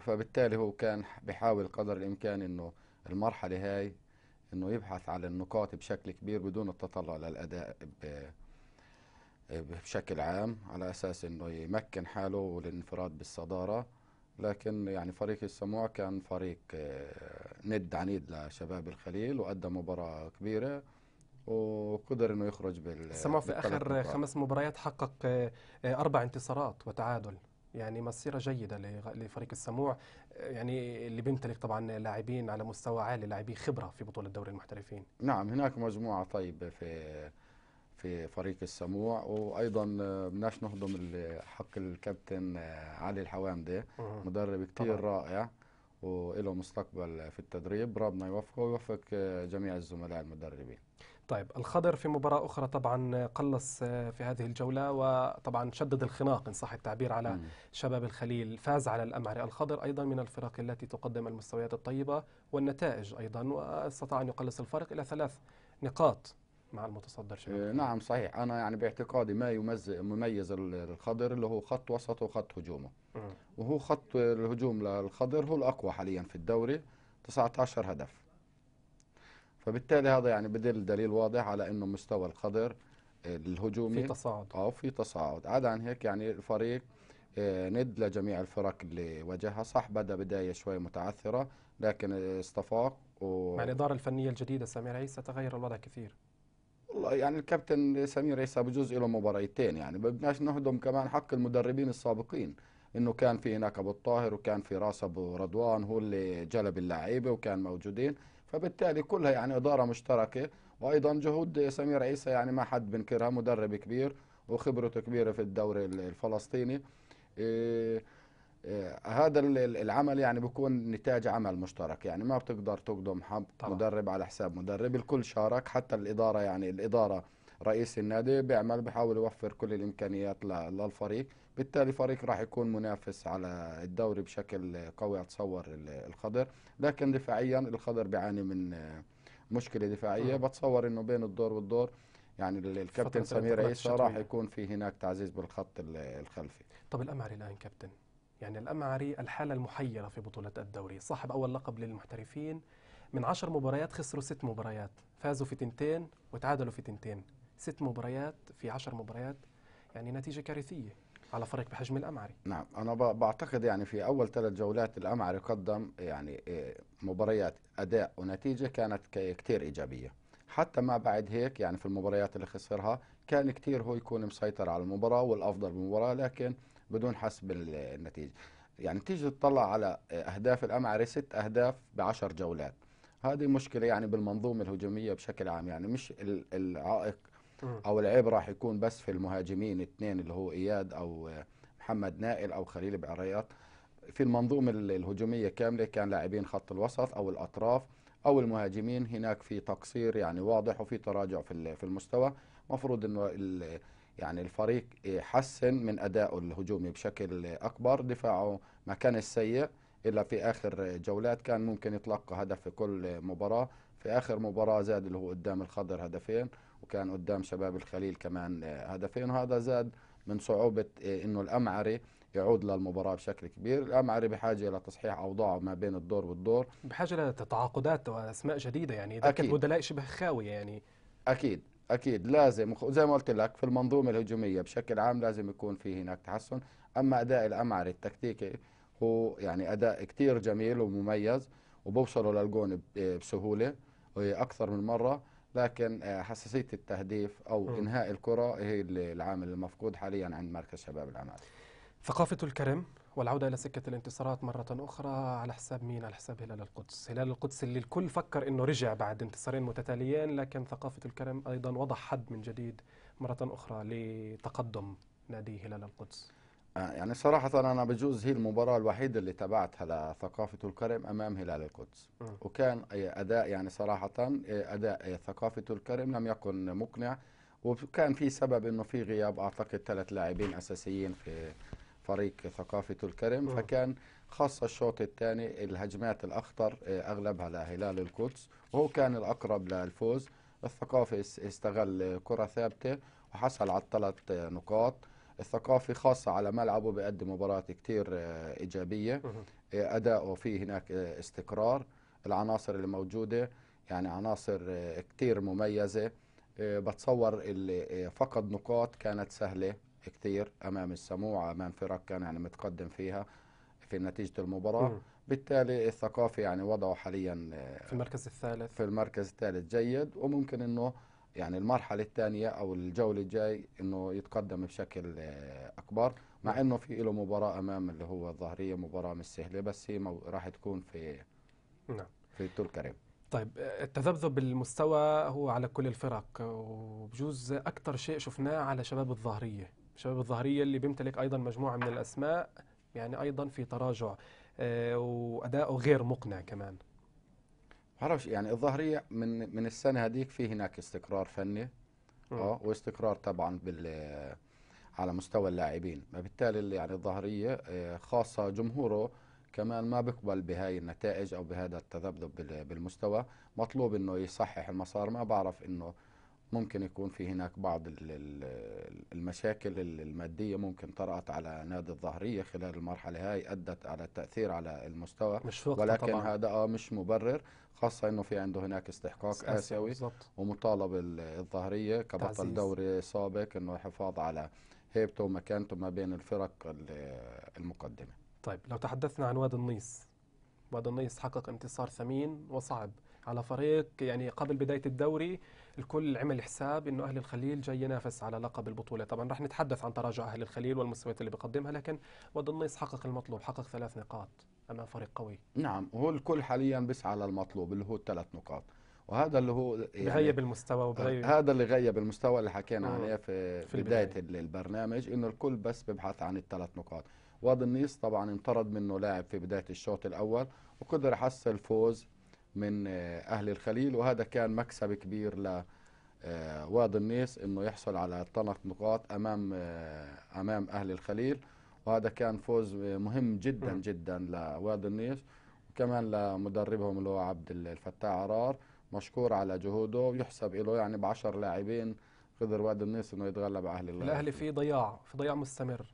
فبالتالي هو كان بحاول قدر الامكان انه المرحله هاي انه يبحث على النقاط بشكل كبير بدون التطلع للاداء بشكل عام على اساس انه يمكن حاله للانفراد بالصداره لكن يعني فريق السموع كان فريق آه، ند عنيد لشباب الخليل وادى مباراة كبيرة وقدر انه يخرج بال السموع في اخر مباراة. خمس مباريات حقق آه، آه، اربع انتصارات وتعادل يعني مسيره جيده لفريق السموع يعني اللي بيمتلك طبعا لاعبين على مستوى عالي لاعبي خبره في بطوله دوري المحترفين نعم هناك مجموعه طيبه في في فريق السموع وايضا آه، بدناش نهضم حق الكابتن آه، علي الحوامده مدرب كثير رائع وله مستقبل في التدريب ربنا يوفقه ويوفق آه، جميع الزملاء المدربين طيب الخضر في مباراة أخرى طبعا قلص في هذه الجولة وطبعا شدد الخناق إن صح التعبير على مم. شباب الخليل فاز على الأمعري الخضر أيضا من الفرق التي تقدم المستويات الطيبة والنتائج أيضا واستطاع أن يقلص الفارق إلى ثلاث نقاط مع المتصدر شباب إيه، نعم صحيح انا يعني باعتقادي ما يميز مميز الخضر اللي هو خط وسطه وخط هجومه وهو خط الهجوم للخضر هو الاقوى حاليا في الدوري 19 هدف فبالتالي هذا يعني بدل دليل واضح على انه مستوى الخضر آه، الهجومي في تصاعد اه في تصاعد عدا عن هيك يعني الفريق آه، ند لجميع الفرق اللي واجهها صح بدا بدايه شوي متعثره لكن استفاق و... مع الاداره الفنيه الجديده سامي عيسى تغير الوضع كثير والله يعني الكابتن سمير عيسى بجوز له مباريتين يعني ما بدناش نهضم كمان حق المدربين السابقين انه كان في هناك ابو الطاهر وكان في راس ابو رضوان هو اللي جلب اللعيبه وكان موجودين فبالتالي كلها يعني اداره مشتركه وايضا جهود سمير عيسى يعني ما حد بنكرها مدرب كبير وخبرته كبيره في الدوري الفلسطيني إيه آه، هذا العمل يعني بيكون نتاج عمل مشترك يعني ما بتقدر تقدم حب طبعا. مدرب على حساب مدرب الكل شارك حتى الإدارة يعني الإدارة رئيس النادي بيعمل بحاول يوفر كل الإمكانيات للفريق بالتالي فريق راح يكون منافس على الدوري بشكل قوي أتصور الخضر لكن دفاعيا الخضر بيعاني من مشكلة دفاعية بتصور أنه بين الدور والدور يعني الكابتن سمير عيسى راح يكون في هناك تعزيز بالخط الخلفي طب الأمعري الآن كابتن يعني الأمعري الحالة المحيرة في بطولة الدوري صاحب أول لقب للمحترفين من عشر مباريات خسروا ست مباريات فازوا في تنتين وتعادلوا في تنتين ست مباريات في عشر مباريات يعني نتيجة كارثية على فريق بحجم الأمعري نعم أنا بعتقد يعني في أول ثلاث جولات الأمعري قدم يعني إيه، مباريات أداء ونتيجة كانت كتير إيجابية حتى ما بعد هيك يعني في المباريات اللي خسرها كان كتير هو يكون مسيطر على المباراة والأفضل بالمباراة لكن بدون حسب النتيجه يعني تيجي تطلع على اهداف الامعري ست اهداف بعشر جولات هذه مشكله يعني بالمنظومه الهجوميه بشكل عام يعني مش العائق او العيب راح يكون بس في المهاجمين اثنين اللي هو اياد او محمد نائل او خليل بعريات في المنظومه الهجوميه كامله كان لاعبين خط الوسط او الاطراف او المهاجمين هناك في تقصير يعني واضح وفي تراجع في في المستوى مفروض انه يعني الفريق حسن من أدائه الهجومي بشكل أكبر دفاعه ما كان السيء إلا في آخر جولات كان ممكن يتلقى هدف في كل مباراة في آخر مباراة زاد اللي هو قدام الخضر هدفين وكان قدام شباب الخليل كمان هدفين وهذا زاد من صعوبة إنه الأمعري يعود للمباراة بشكل كبير الأمعري بحاجة لتصحيح أوضاعه ما بين الدور والدور بحاجة لتعاقدات وأسماء جديدة يعني إذا كانت بدلاء شبه خاوية يعني أكيد اكيد لازم زي ما قلت لك في المنظومه الهجوميه بشكل عام لازم يكون في هناك تحسن اما اداء الامعري التكتيكي هو يعني اداء كثير جميل ومميز وبوصلوا للجون بسهوله اكثر من مره لكن آه، حساسيه التهديف او م. انهاء الكره هي العامل المفقود حاليا عند مركز شباب العمال ثقافه الكرم والعودة إلى سكة الانتصارات مرة أخرى على حساب مين؟ على حساب هلال القدس هلال القدس اللي الكل فكر أنه رجع بعد انتصارين متتاليين لكن ثقافة الكرم أيضا وضع حد من جديد مرة أخرى لتقدم نادي هلال القدس آه، يعني صراحة أنا بجوز هي المباراة الوحيدة اللي تبعتها لثقافة الكرم أمام هلال القدس م. وكان أداء يعني صراحة أداء ثقافة الكرم لم يكن مقنع وكان في سبب انه في غياب اعتقد ثلاث لاعبين اساسيين في فريق ثقافة الكرم آه. فكان خاصة الشوط الثاني الهجمات الأخطر آه، أغلبها لهلال القدس وهو كان الأقرب للفوز الثقافي استغل كرة ثابتة وحصل على الثلاث آه، نقاط الثقافي خاصة على ملعبه بيقدم مباراة كتير إيجابية أداؤه فيه هناك استقرار العناصر اللي موجودة يعني عناصر كتير مميزة بتصور اللي فقد نقاط كانت سهلة كثير امام السموعه امام فرق كان يعني متقدم فيها في نتيجه المباراه مم. بالتالي الثقافي يعني وضعه حاليا آه، في المركز الثالث في المركز الثالث جيد وممكن انه يعني المرحله الثانيه او الجوله الجاي انه يتقدم بشكل آه، اكبر مع انه في له مباراه امام اللي هو الظهريه مباراه مش سهله بس هي راح تكون في نعم في طول كريم طيب آه، التذبذب بالمستوى هو على كل الفرق وبجوز اكثر شيء شفناه على شباب الظهريه شباب الظهرية اللي بيمتلك أيضا مجموعة من الأسماء يعني أيضا في تراجع آه، وأداؤه غير مقنع كمان بعرفش يعني الظهرية من من السنة هذيك في هناك استقرار فني اه واستقرار طبعا بال على مستوى اللاعبين فبالتالي يعني الظهرية آه، خاصة جمهوره كمان ما بيقبل بهاي النتائج او بهذا التذبذب بالمستوى مطلوب انه يصحح المسار ما بعرف انه ممكن يكون في هناك بعض المشاكل المادية ممكن طرأت على نادي الظهرية خلال المرحلة هاي أدت على التأثير على المستوى مش ولكن طبعا. هذا آه مش مبرر خاصة أنه في عنده هناك استحقاق آسيوي بالزبط. ومطالب الظهرية كبطل تعزيز. دوري سابق أنه الحفاظ على هيبته ومكانته ما بين الفرق المقدمة طيب لو تحدثنا عن واد النيس واد النيس حقق انتصار ثمين وصعب على فريق يعني قبل بدايه الدوري الكل عمل حساب انه اهلي الخليل جاي ينافس على لقب البطوله، طبعا رح نتحدث عن تراجع اهلي الخليل والمستويات اللي بقدمها لكن واد نيس حقق المطلوب، حقق ثلاث نقاط امام فريق قوي. نعم هو الكل حاليا بيسعى للمطلوب اللي هو الثلاث نقاط. وهذا اللي هو يعني بغيب المستوى وبغيب آه، هذا اللي غيب المستوى اللي حكينا آه، عليه في, في بدايه البداية. البرنامج انه الكل بس ببحث عن الثلاث نقاط واد النيس طبعا انطرد منه لاعب في بدايه الشوط الاول وقدر يحصل فوز من آه، أهل الخليل وهذا كان مكسب كبير ل آه، وادي النيس انه يحصل على ثلاث نقاط امام آه، امام اهل الخليل وهذا كان فوز مهم جدا جدا لواد النيس وكمان لمدربهم اللي هو عبد الفتاح عرار مشكور على جهوده ويحسب له يعني ب 10 لاعبين قدر واد النيس انه يتغلب على اهل الاهلي في ضياع في ضياع مستمر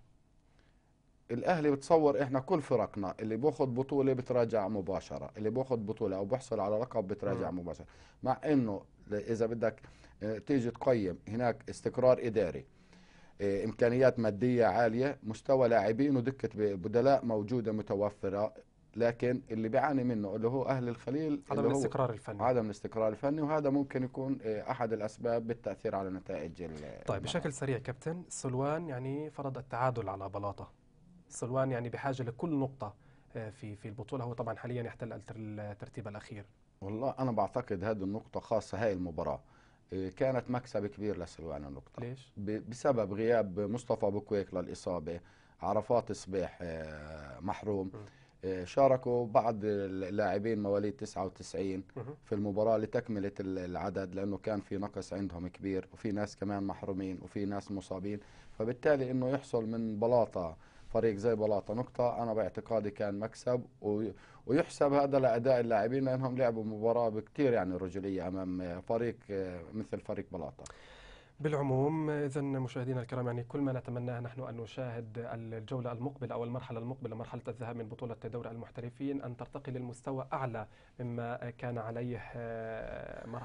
الاهلي بتصور احنا كل فرقنا اللي بياخذ بطوله بتراجع مباشره اللي بياخذ بطوله او بيحصل على لقب بتراجع مباشره مع انه اذا بدك آه، تيجي تقيم هناك استقرار اداري آه، امكانيات ماديه عاليه مستوى لاعبين ودكه بدلاء موجوده متوفره لكن اللي بيعاني منه اللي هو اهل الخليل عدم الاستقرار الفني عدم الاستقرار الفني وهذا ممكن يكون آه، احد الاسباب بالتاثير على نتائج طيب بشكل سريع كابتن سلوان يعني فرض التعادل على بلاطه سلوان يعني بحاجه لكل نقطه آه، في في البطوله هو طبعا حاليا يحتل الترتيب الاخير والله انا بعتقد هذه النقطه خاصه هاي المباراه آه، كانت مكسب كبير لسلوان النقطه ليش بسبب غياب مصطفى بكويك للاصابه عرفات صبيح آه، محروم م. شاركوا بعض اللاعبين مواليد 99 في المباراة لتكملة العدد لأنه كان في نقص عندهم كبير وفي ناس كمان محرومين وفي ناس مصابين فبالتالي أنه يحصل من بلاطة فريق زي بلاطة نقطة أنا باعتقادي كان مكسب ويحسب هذا لأداء اللاعبين لأنهم لعبوا مباراة بكتير يعني رجولية أمام فريق مثل فريق بلاطة بالعموم اذا مشاهدينا الكرام يعني كل ما نتمناه نحن ان نشاهد الجوله المقبله او المرحله المقبله مرحله الذهاب من بطوله دوري المحترفين ان ترتقي للمستوى اعلى مما كان عليه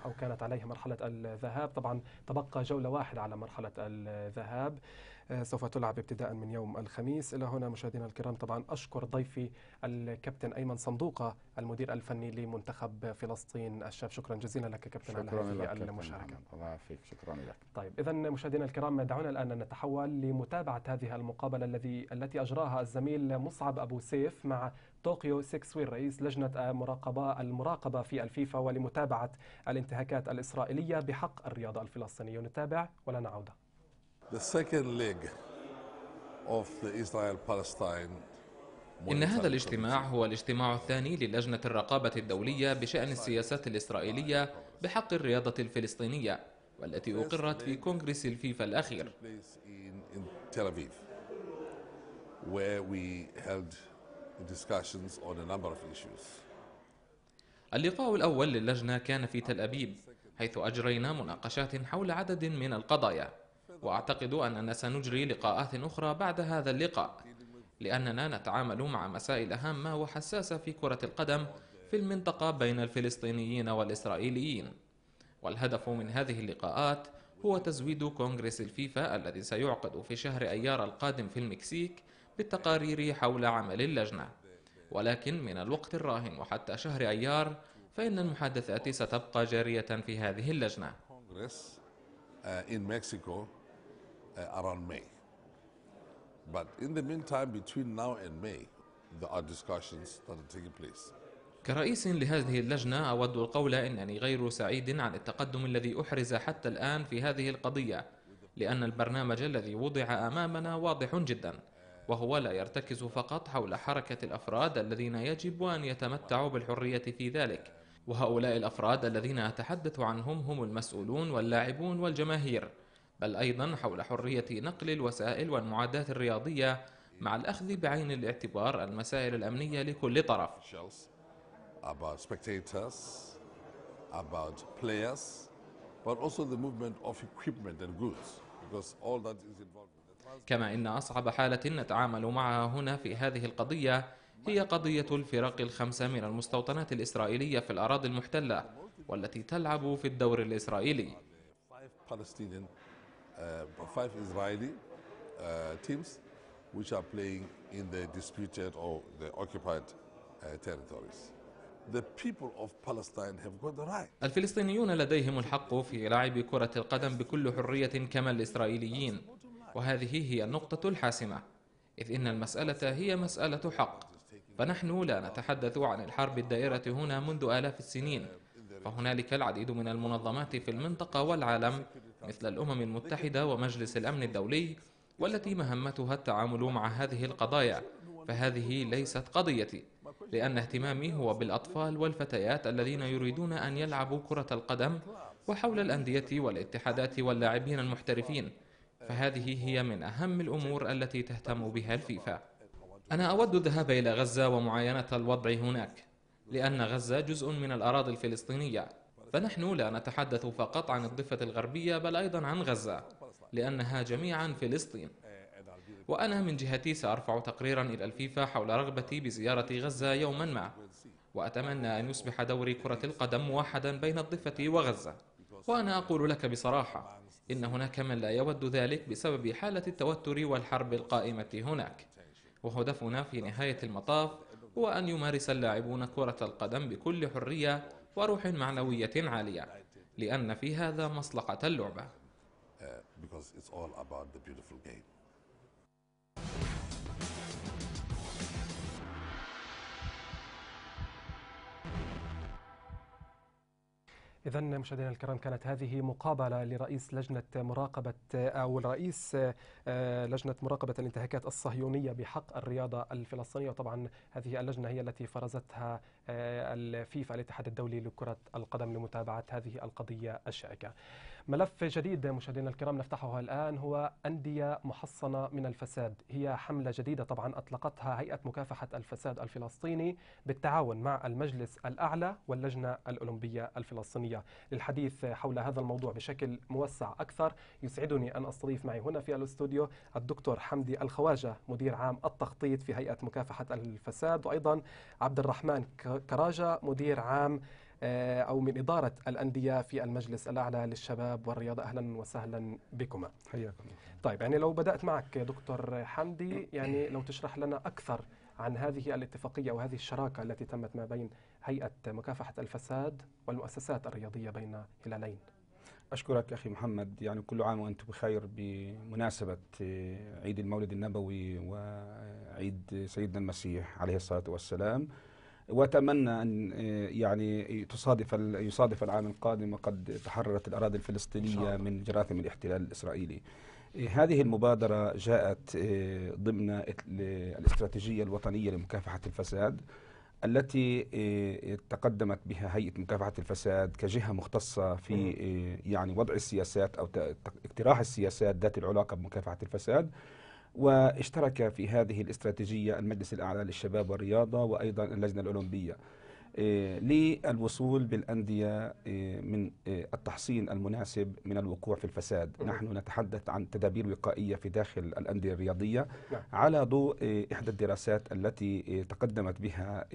او كانت عليه مرحله الذهاب طبعا تبقى جوله واحده على مرحله الذهاب آه، سوف تلعب ابتداء من يوم الخميس إلى هنا مشاهدينا الكرام طبعا أشكر ضيفي الكابتن أيمن صندوقة المدير الفني لمنتخب فلسطين الشاب شكرا جزيلا لك كابتن على هذه المشاركة الله يعافيك شكرا لك طيب إذا مشاهدينا الكرام دعونا الآن نتحول لمتابعة هذه المقابلة الذي التي أجراها الزميل مصعب أبو سيف مع طوكيو سيكسوير رئيس لجنة مراقبة المراقبة في الفيفا ولمتابعة الانتهاكات الإسرائيلية بحق الرياضة الفلسطينية نتابع ولا نعود إن هذا الاجتماع هو الاجتماع الثاني للجنة الرقابة الدولية بشأن السياسات الإسرائيلية بحق الرياضة الفلسطينية والتي أقرت في كونغرس الفيفا الأخير اللقاء الأول للجنة كان في تل أبيب حيث أجرينا مناقشات حول عدد من القضايا واعتقد اننا سنجري لقاءات اخرى بعد هذا اللقاء لاننا نتعامل مع مسائل هامه وحساسه في كره القدم في المنطقه بين الفلسطينيين والاسرائيليين والهدف من هذه اللقاءات هو تزويد كونغرس الفيفا الذي سيعقد في شهر ايار القادم في المكسيك بالتقارير حول عمل اللجنه ولكن من الوقت الراهن وحتى شهر ايار فان المحادثات ستبقى جاريه في هذه اللجنه Uh, around May. But in the meantime, between now and May, there are discussions that are taking place. كرئيس لهذه اللجنة أود القول أنني غير سعيد عن التقدم الذي أحرز حتى الآن في هذه القضية لأن البرنامج الذي وضع أمامنا واضح جدا وهو لا يرتكز فقط حول حركة الأفراد الذين يجب أن يتمتعوا بالحرية في ذلك وهؤلاء الأفراد الذين أتحدث عنهم هم المسؤولون واللاعبون والجماهير بل أيضا حول حرية نقل الوسائل والمعدات الرياضية مع الأخذ بعين الاعتبار المسائل الأمنية لكل طرف كما إن أصعب حالة نتعامل معها هنا في هذه القضية هي قضية الفرق الخمسة من المستوطنات الإسرائيلية في الأراضي المحتلة والتي تلعب في الدور الإسرائيلي. Uh, five Israeli uh, teams which are playing in the disputed or the occupied uh, territories. The people of Palestine have got the right. الفلسطينيون لديهم الحق في لعب كرة القدم بكل حرية كما الإسرائيليين وهذه هي النقطة الحاسمة إذ إن المسألة هي مسألة حق فنحن لا نتحدث عن الحرب الدائرة هنا منذ آلاف السنين فهنالك العديد من المنظمات في المنطقة والعالم مثل الأمم المتحدة ومجلس الأمن الدولي والتي مهمتها التعامل مع هذه القضايا فهذه ليست قضيتي لأن اهتمامي هو بالأطفال والفتيات الذين يريدون أن يلعبوا كرة القدم وحول الأندية والاتحادات واللاعبين المحترفين فهذه هي من أهم الأمور التي تهتم بها الفيفا أنا أود الذهاب إلى غزة ومعاينة الوضع هناك لأن غزة جزء من الأراضي الفلسطينية فنحن لا نتحدث فقط عن الضفة الغربية بل أيضا عن غزة لأنها جميعا فلسطين وأنا من جهتي سأرفع تقريرا إلى الفيفا حول رغبتي بزيارة غزة يوما ما وأتمنى أن يصبح دوري كرة القدم موحدا بين الضفة وغزة وأنا أقول لك بصراحة إن هناك من لا يود ذلك بسبب حالة التوتر والحرب القائمة هناك وهدفنا في نهاية المطاف هو أن يمارس اللاعبون كرة القدم بكل حرية وروح معنوية عالية لأن في هذا مصلحة اللعبة. Uh, إذا مشاهدينا الكرام كانت هذه مقابلة لرئيس لجنة مراقبة أو الرئيس آه، لجنة مراقبة الانتهاكات الصهيونية بحق الرياضة الفلسطينية وطبعا هذه اللجنة هي التي فرزتها آه، الفيفا الاتحاد الدولي لكرة القدم لمتابعة هذه القضية الشائكة. ملف جديد مشاهدينا الكرام نفتحه الآن هو أندية محصنة من الفساد هي حملة جديدة طبعا أطلقتها هيئة مكافحة الفساد الفلسطيني بالتعاون مع المجلس الأعلى واللجنة الأولمبية الفلسطينية للحديث حول هذا الموضوع بشكل موسع أكثر يسعدني أن أستضيف معي هنا في الاستوديو الدكتور حمدي الخواجة مدير عام التخطيط في هيئة مكافحة الفساد وأيضا عبد الرحمن كراجة مدير عام آه، أو من إدارة الأندية في المجلس الأعلى للشباب والرياضة أهلا وسهلا بكما حياكم طيب يعني لو بدأت معك دكتور حمدي يعني لو تشرح لنا أكثر عن هذه الاتفاقية وهذه الشراكة التي تمت ما بين هيئة مكافحة الفساد والمؤسسات الرياضية بين هلالين أشكرك أخي محمد يعني كل عام وأنتم بخير بمناسبة عيد المولد النبوي وعيد سيدنا المسيح عليه الصلاة والسلام واتمنى ان آه، يعني تصادف يصادف العام القادم وقد تحررت الاراضي الفلسطينيه من جراثم الاحتلال الاسرائيلي. إيه، هذه المبادره جاءت آه، ضمن الاستراتيجيه الوطنيه لمكافحه الفساد التي آه، تقدمت بها هيئه مكافحه الفساد كجهه مختصه في يعني وضع السياسات او اقتراح السياسات ذات العلاقه بمكافحه الفساد واشترك في هذه الاستراتيجية المجلس الأعلى للشباب والرياضة وأيضا اللجنة الأولمبية آه، للوصول بالأندية آه، من آه، التحصين المناسب من الوقوع في الفساد نحن نتحدث عن تدابير وقائية في داخل الأندية الرياضية نعم. على ضوء إحدى الدراسات التي تقدمت بها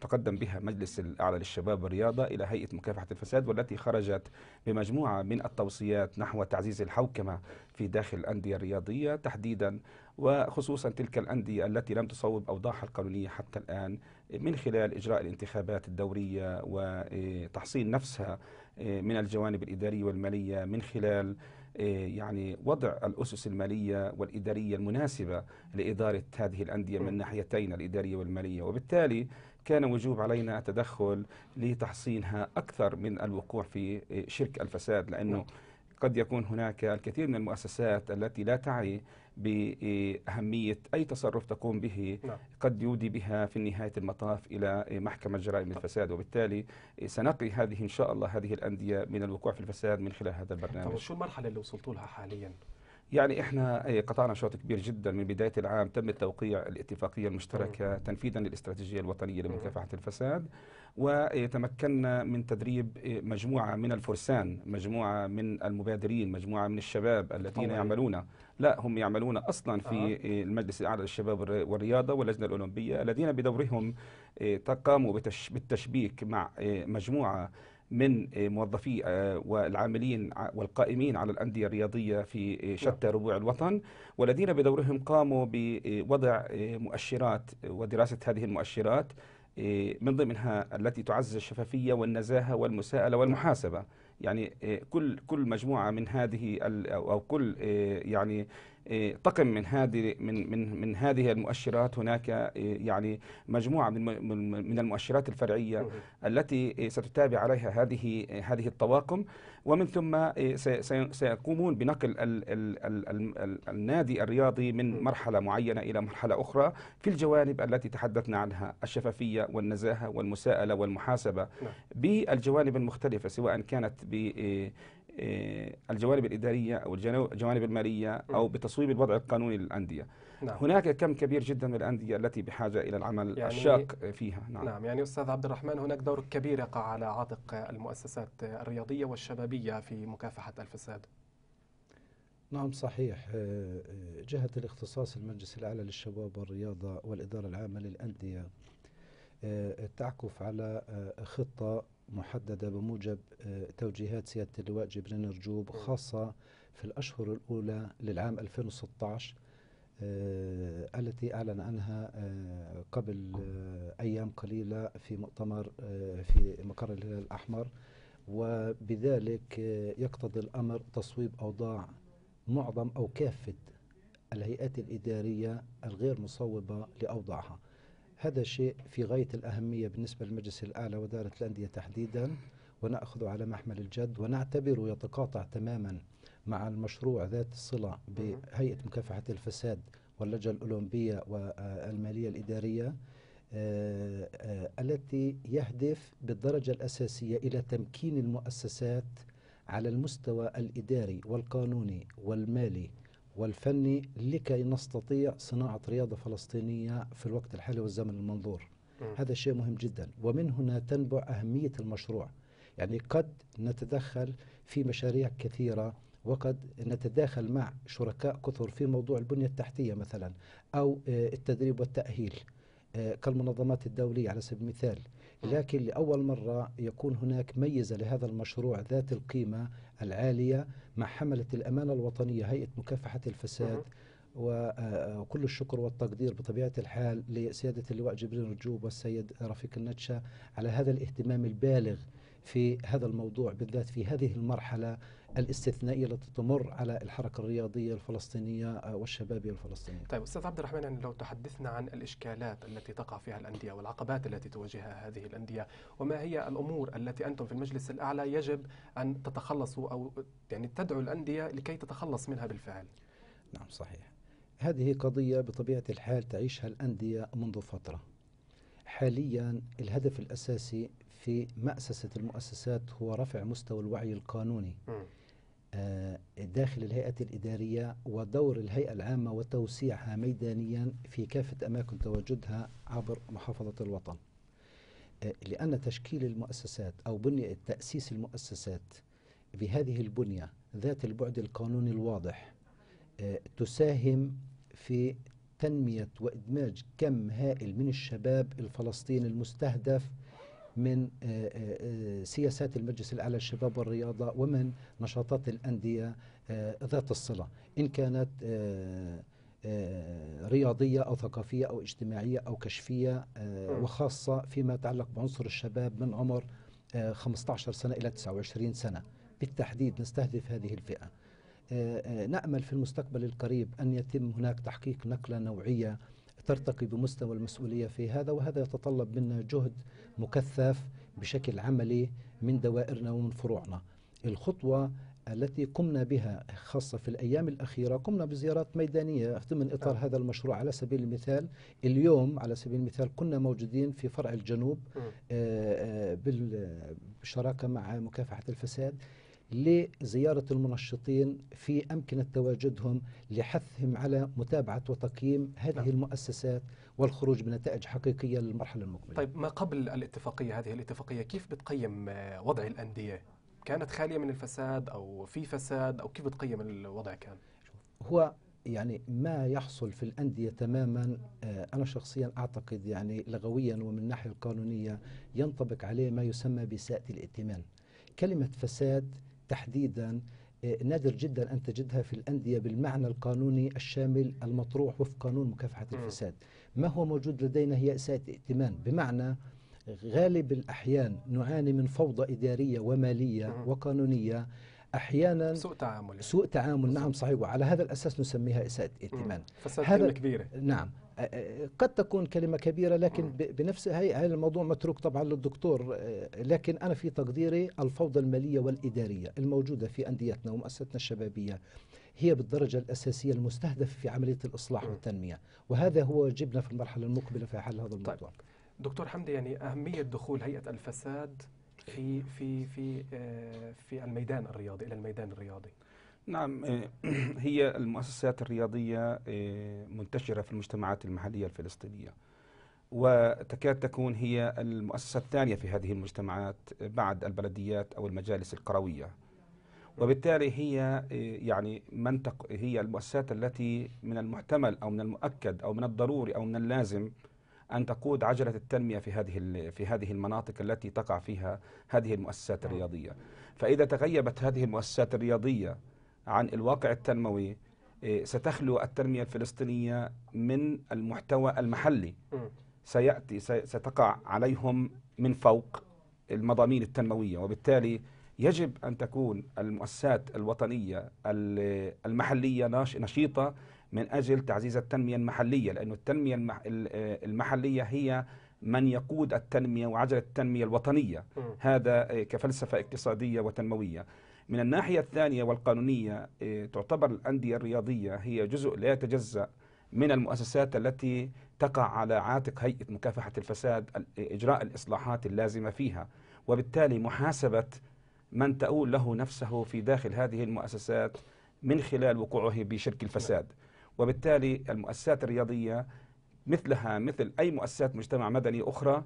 تقدم بها مجلس الأعلى للشباب والرياضة إلى هيئة مكافحة الفساد والتي خرجت بمجموعة من التوصيات نحو تعزيز الحوكمة في داخل الأندية الرياضية تحديدا وخصوصا تلك الأندية التي لم تصوب أوضاعها القانونية حتى الآن من خلال إجراء الانتخابات الدورية وتحصيل آه، نفسها آه، من الجوانب الإدارية والمالية من خلال آه، يعني وضع الأسس المالية والإدارية المناسبة لإدارة هذه الأندية من ناحيتين الإدارية والمالية وبالتالي كان وجوب علينا التدخل لتحصينها أكثر من الوقوع في شرك الفساد لأنه قد يكون هناك الكثير من المؤسسات التي لا تعي بأهمية أي تصرف تقوم به نعم. قد يودي بها في نهاية المطاف إلى محكمة جرائم الفساد نعم. وبالتالي سنقي هذه إن شاء الله هذه الأندية من الوقوع في الفساد من خلال هذا البرنامج طب شو المرحلة اللي وصلتوا لها حاليا؟ يعني احنا قطعنا شوط كبير جدا من بدايه العام تم توقيع الاتفاقيه المشتركه تنفيذا للاستراتيجيه الوطنيه لمكافحه الفساد وتمكنا من تدريب إيه، مجموعه من الفرسان، مجموعه من المبادرين، مجموعه من الشباب الذين يعملون لا هم يعملون اصلا في آه. إيه، المجلس الاعلى للشباب والرياضه واللجنه الاولمبيه الذين بدورهم إيه، قاموا بالتشبيك مع مجموعه من آه، موظفي آه، والعاملين والقائمين على الأندية الرياضية في آه، نعم. شتى ربوع الوطن والذين بدورهم قاموا بوضع مؤشرات ودراسة هذه المؤشرات من ضمنها التي تعزز الشفافية والنزاهة والمساءلة والمحاسبة يعني كل كل مجموعة من هذه أو كل يعني إيه، طقم من هذه من من من هذه المؤشرات هناك إيه، يعني مجموعه من من المؤشرات الفرعيه التي إيه، ستتابع عليها هذه هذه الطواقم ومن ثم سيقومون بنقل النادي الرياضي من مرحله معينه الى مرحله اخرى في الجوانب التي تحدثنا عنها الشفافيه والنزاهه والمساءله والمحاسبه نعم. بالجوانب المختلفه سواء كانت ب آه، الجوانب الاداريه او الجوانب الماليه او بتصويب الوضع القانوني للانديه. نعم. هناك كم كبير جدا من الانديه التي بحاجه الى العمل يعني الشاق فيها. نعم. نعم يعني استاذ عبد الرحمن هناك دور كبير يقع على عاتق المؤسسات الرياضيه والشبابيه في مكافحه الفساد. نعم صحيح آه، آه، جهة الاختصاص المجلس الأعلى للشباب والرياضة والإدارة العامة للأندية تعكف على خطة محددة بموجب آه، توجيهات سيادة اللواء جبرين رجوب خاصة في الأشهر الأولى للعام 2016 آه، التي أعلن عنها آه، قبل أيام قليلة في مؤتمر في مقر الهلال الأحمر وبذلك يقتضي الأمر تصويب أوضاع معظم أو كافة الهيئات الإدارية الغير مصوبة لأوضاعها هذا شيء في غاية الأهمية بالنسبة للمجلس الأعلى وإدارة الأندية تحديدا ونأخذه على محمل الجد ونعتبره يتقاطع تماما مع المشروع ذات الصلة بهيئة مكافحة الفساد واللجنة الأولمبية والمالية الإدارية آه، آه، التي يهدف بالدرجة الأساسية إلى تمكين المؤسسات على المستوى الإداري والقانوني والمالي والفني لكي نستطيع صناعة رياضة فلسطينية في الوقت الحالي والزمن المنظور هذا شيء مهم جدا ومن هنا تنبع أهمية المشروع يعني قد نتدخل في مشاريع كثيرة وقد نتداخل مع شركاء كثر في موضوع البنية التحتية مثلا أو آه، التدريب والتأهيل آه، كالمنظمات الدولية على سبيل المثال لكن لأول مرة يكون هناك ميزة لهذا المشروع ذات القيمة العالية مع حملة الأمانة الوطنية هيئة مكافحة الفساد وكل آه، آه، الشكر والتقدير بطبيعة الحال لسيادة اللواء جبريل رجوب والسيد رفيق النتشة على هذا الاهتمام البالغ في هذا الموضوع بالذات في هذه المرحله الاستثنائيه التي تمر على الحركه الرياضيه الفلسطينيه آه، والشبابيه الفلسطينيه. طيب استاذ عبد الرحمن يعني لو تحدثنا عن الاشكالات التي تقع فيها الانديه والعقبات التي تواجهها هذه الانديه وما هي الامور التي انتم في المجلس الاعلى يجب ان تتخلصوا او يعني تدعو الانديه لكي تتخلص منها بالفعل. نعم صحيح. هذه قضيه بطبيعه الحال تعيشها الانديه منذ فتره. حاليا الهدف الاساسي في مأسسة المؤسسات هو رفع مستوى الوعي القانوني آه، داخل الهيئة الإدارية ودور الهيئة العامة وتوسيعها ميدانيا في كافة أماكن تواجدها عبر محافظة الوطن آه، لأن تشكيل المؤسسات أو بنية تأسيس المؤسسات بهذه البنية ذات البعد القانوني الواضح آه، تساهم في تنمية وإدماج كم هائل من الشباب الفلسطيني المستهدف من آه، آه، آه، سياسات المجلس الأعلى للشباب والرياضة ومن نشاطات الأندية ذات الصلة إن كانت رياضية أو ثقافية أو اجتماعية أو كشفية وخاصة فيما يتعلق بعنصر الشباب من عمر 15 سنة إلى 29 سنة بالتحديد نستهدف هذه الفئة نأمل في المستقبل القريب أن يتم هناك تحقيق نقلة نوعية ترتقي بمستوى المسؤولية في هذا وهذا يتطلب منا جهد مكثف بشكل عملي من دوائرنا ومن فروعنا الخطوة التي قمنا بها خاصة في الأيام الأخيرة قمنا بزيارات ميدانية ضمن إطار هذا المشروع على سبيل المثال اليوم على سبيل المثال كنا موجودين في فرع الجنوب آه، آه، بالشراكة مع مكافحة الفساد لزيارة المنشطين في أمكنة تواجدهم لحثهم على متابعة وتقييم هذه نعم. المؤسسات والخروج بنتائج حقيقية للمرحلة المقبلة طيب ما قبل الاتفاقية هذه الاتفاقية كيف بتقيم وضع الأندية؟ كانت خالية من الفساد أو في فساد أو كيف بتقيم الوضع كان؟ هو يعني ما يحصل في الأندية تماما آه، أنا شخصيا أعتقد يعني لغويا ومن الناحية القانونية ينطبق عليه ما يسمى بإساءة الائتمان كلمة فساد تحديدا آه، نادر جدا أن تجدها في الأندية بالمعنى القانوني الشامل المطروح وفق قانون مكافحة الفساد ما هو موجود لدينا هي إساءة ائتمان بمعنى غالب الأحيان نعاني من فوضى إدارية ومالية وقانونية احيانا سوء تعامل يعني. سوء تعامل نعم صحيح وعلى هذا الاساس نسميها اساءه ائتمان فساد هذا كبيره نعم قد تكون كلمة كبيرة لكن بنفس هذا الموضوع متروك طبعا للدكتور آه، لكن أنا في تقديري الفوضى المالية والإدارية الموجودة في أنديتنا ومؤسستنا الشبابية هي بالدرجة الأساسية المستهدفة في عملية الإصلاح والتنمية وهذا هو واجبنا في المرحلة المقبلة في حل هذا الموضوع طيب. دكتور حمدي يعني أهمية دخول هيئة الفساد في في في آه، في الميدان الرياضي إلى الميدان الرياضي نعم آه، هي المؤسسات الرياضية آه، منتشرة في المجتمعات المحلية الفلسطينية وتكاد تكون هي المؤسسة الثانية في هذه المجتمعات آه، بعد البلديات أو المجالس القروية وبالتالي هي يعني منطق هي المؤسسات التي من المحتمل أو من المؤكد أو من الضروري أو من اللازم أن تقود عجلة التنمية في هذه في هذه المناطق التي تقع فيها هذه المؤسسات نعم. الرياضية فإذا تغيبت هذه المؤسسات الرياضية عن الواقع التنموي إيه، ستخلو التنمية الفلسطينية من المحتوى المحلي سيأتي ستقع عليهم من فوق المضامين التنموية وبالتالي يجب أن تكون المؤسسات الوطنية المحلية نشيطة من أجل تعزيز التنمية المحلية لأن التنمية المحلية هي من يقود التنمية وعجلة التنمية الوطنية هذا إيه، كفلسفة اقتصادية وتنموية من الناحية الثانية والقانونية إيه، تعتبر الأندية الرياضية هي جزء لا يتجزأ من المؤسسات التي تقع على عاتق هيئة مكافحة الفساد إيه، إجراء الإصلاحات اللازمة فيها وبالتالي محاسبة من تؤول له نفسه في داخل هذه المؤسسات من خلال وقوعه بشرك الفساد وبالتالي المؤسسات الرياضية مثلها مثل أي مؤسسات مجتمع مدني أخرى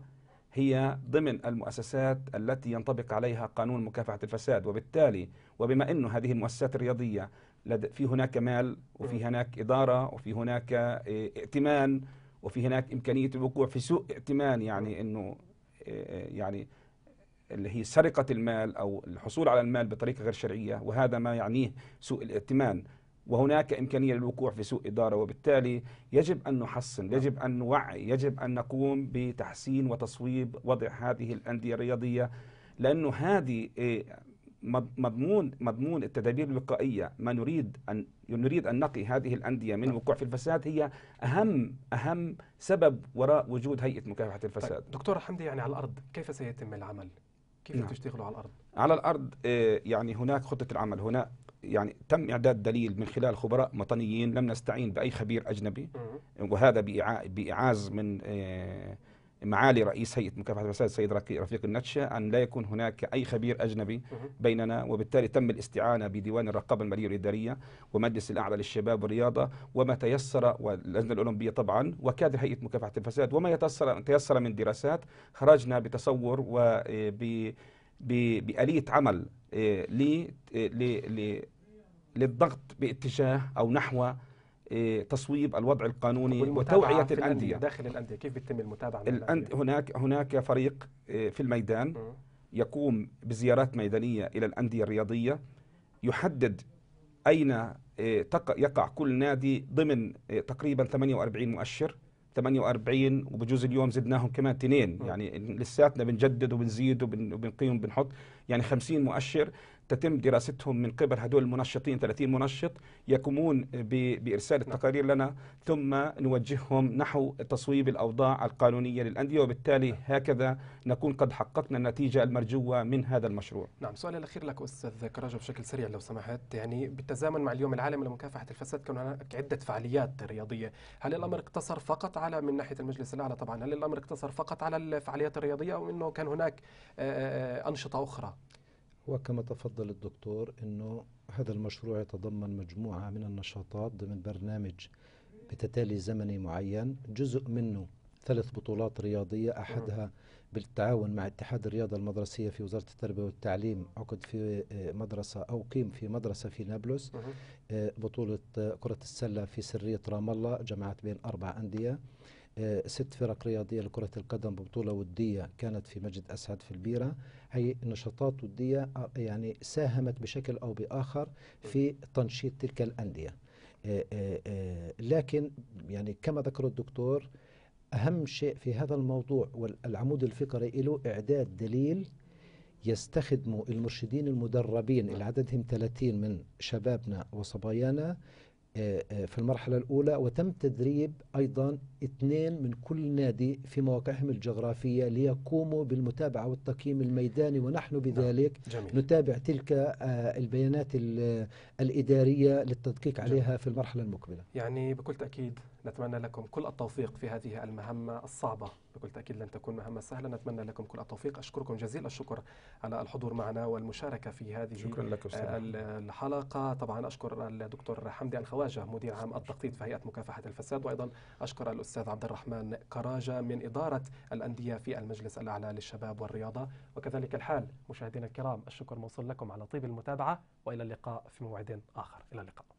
هي ضمن المؤسسات التي ينطبق عليها قانون مكافحة الفساد وبالتالي وبما أنه هذه المؤسسات الرياضية في هناك مال وفي هناك إدارة وفي هناك آه، ائتمان وفي هناك إمكانية الوقوع في سوء ائتمان يعني أنه آه، آه، يعني اللي هي سرقة المال أو الحصول على المال بطريقة غير شرعية وهذا ما يعنيه سوء الائتمان وهناك إمكانية للوقوع في سوء إدارة وبالتالي يجب أن نحصن نعم. يجب أن نوعي يجب أن نقوم بتحسين وتصويب وضع هذه الأندية الرياضية لأنه هذه إيه، مضمون مضمون التدابير الوقائيه ما نريد ان نريد ان نقي هذه الانديه من الوقوع نعم. في الفساد هي اهم اهم سبب وراء وجود هيئه مكافحه الفساد. طيب دكتور حمدي يعني على الارض كيف سيتم العمل؟ كيف نعم. تشتغلوا على الارض؟ على الارض إيه، يعني هناك خطه العمل هنا يعني تم إعداد دليل من خلال خبراء وطنيين لم نستعين بأي خبير أجنبي وهذا بإعاز من آه، معالي رئيس هيئة مكافحة الفساد السيد رفيق النتشة أن لا يكون هناك أي خبير أجنبي بيننا وبالتالي تم الاستعانة بديوان الرقابة المالية والإدارية ومجلس الأعلى للشباب والرياضة وما تيسر واللجنة الأولمبية طبعا وكادر هيئة مكافحة الفساد وما يتيسر تيسر من دراسات خرجنا بتصور وب آه، بآلية عمل آه، ل للضغط باتجاه او نحو آه، تصويب الوضع القانوني وتوعية الأندية داخل الأندية كيف بيتم المتابعة الأند هناك هناك فريق آه، في الميدان يقوم بزيارات ميدانية إلى الأندية الرياضية يحدد أين آه، يقع كل نادي ضمن تقريبا 48 مؤشر 48 وبجوز اليوم زدناهم كمان تنين يعني لساتنا بنجدد وبنزيد وبنقيم وبنحط يعني 50 مؤشر تتم دراستهم من قبل هدول المنشطين 30 منشط يقومون بارسال نعم. التقارير لنا ثم نوجههم نحو تصويب الاوضاع القانونيه للانديه وبالتالي نعم. هكذا نكون قد حققنا النتيجه المرجوه من هذا المشروع. نعم سؤال الاخير لك استاذ كراجة بشكل سريع لو سمحت يعني بالتزامن مع اليوم العالمي لمكافحه الفساد كان هناك عده فعاليات رياضيه، هل الامر اقتصر فقط على من ناحيه المجلس الاعلى طبعا، هل الامر اقتصر فقط على الفعاليات الرياضيه او انه كان هناك انشطه اخرى؟ وكما تفضل الدكتور أنه هذا المشروع يتضمن مجموعة من النشاطات ضمن برنامج بتتالي زمني معين جزء منه ثلاث بطولات رياضية أحدها بالتعاون مع اتحاد الرياضة المدرسية في وزارة التربية والتعليم عقد في آه، مدرسة أو قيم في مدرسة في نابلس آه، بطولة آه، كرة السلة في سرية رام الله جمعت بين أربع أندية آه، ست فرق رياضية لكرة القدم ببطولة ودية كانت في مجد أسعد في البيرة هي نشاطات ودية آه، يعني ساهمت بشكل أو بآخر في تنشيط تلك الأندية آه، لكن يعني كما ذكر الدكتور أهم شيء في هذا الموضوع والعمود الفقري له إعداد دليل يستخدم المرشدين المدربين اللي عددهم 30 من شبابنا وصبايانا آه، آه، في المرحلة الأولى وتم تدريب أيضا اثنين من كل نادي في مواقعهم الجغرافية ليقوموا بالمتابعة والتقييم الميداني ونحن نعم، بذلك جميل. نتابع تلك آه، البيانات الإدارية للتدقيق عليها جميل. في المرحلة المقبلة يعني بكل تأكيد نتمنى لكم كل التوفيق في هذه المهمة الصعبة بكل تأكيد لن تكون مهمة سهلة نتمنى لكم كل التوفيق أشكركم جزيل الشكر على الحضور معنا والمشاركة في هذه شكرا لك آه، الحلقة طبعا أشكر الدكتور حمدي الخواجة مدير عام التخطيط في هيئة مكافحة الفساد وأيضا أشكر الأستاذ عبد الرحمن كراجة من إدارة الأندية في المجلس الأعلى للشباب والرياضة وكذلك الحال مشاهدينا الكرام الشكر موصول لكم على طيب المتابعة وإلى اللقاء في موعد آخر إلى اللقاء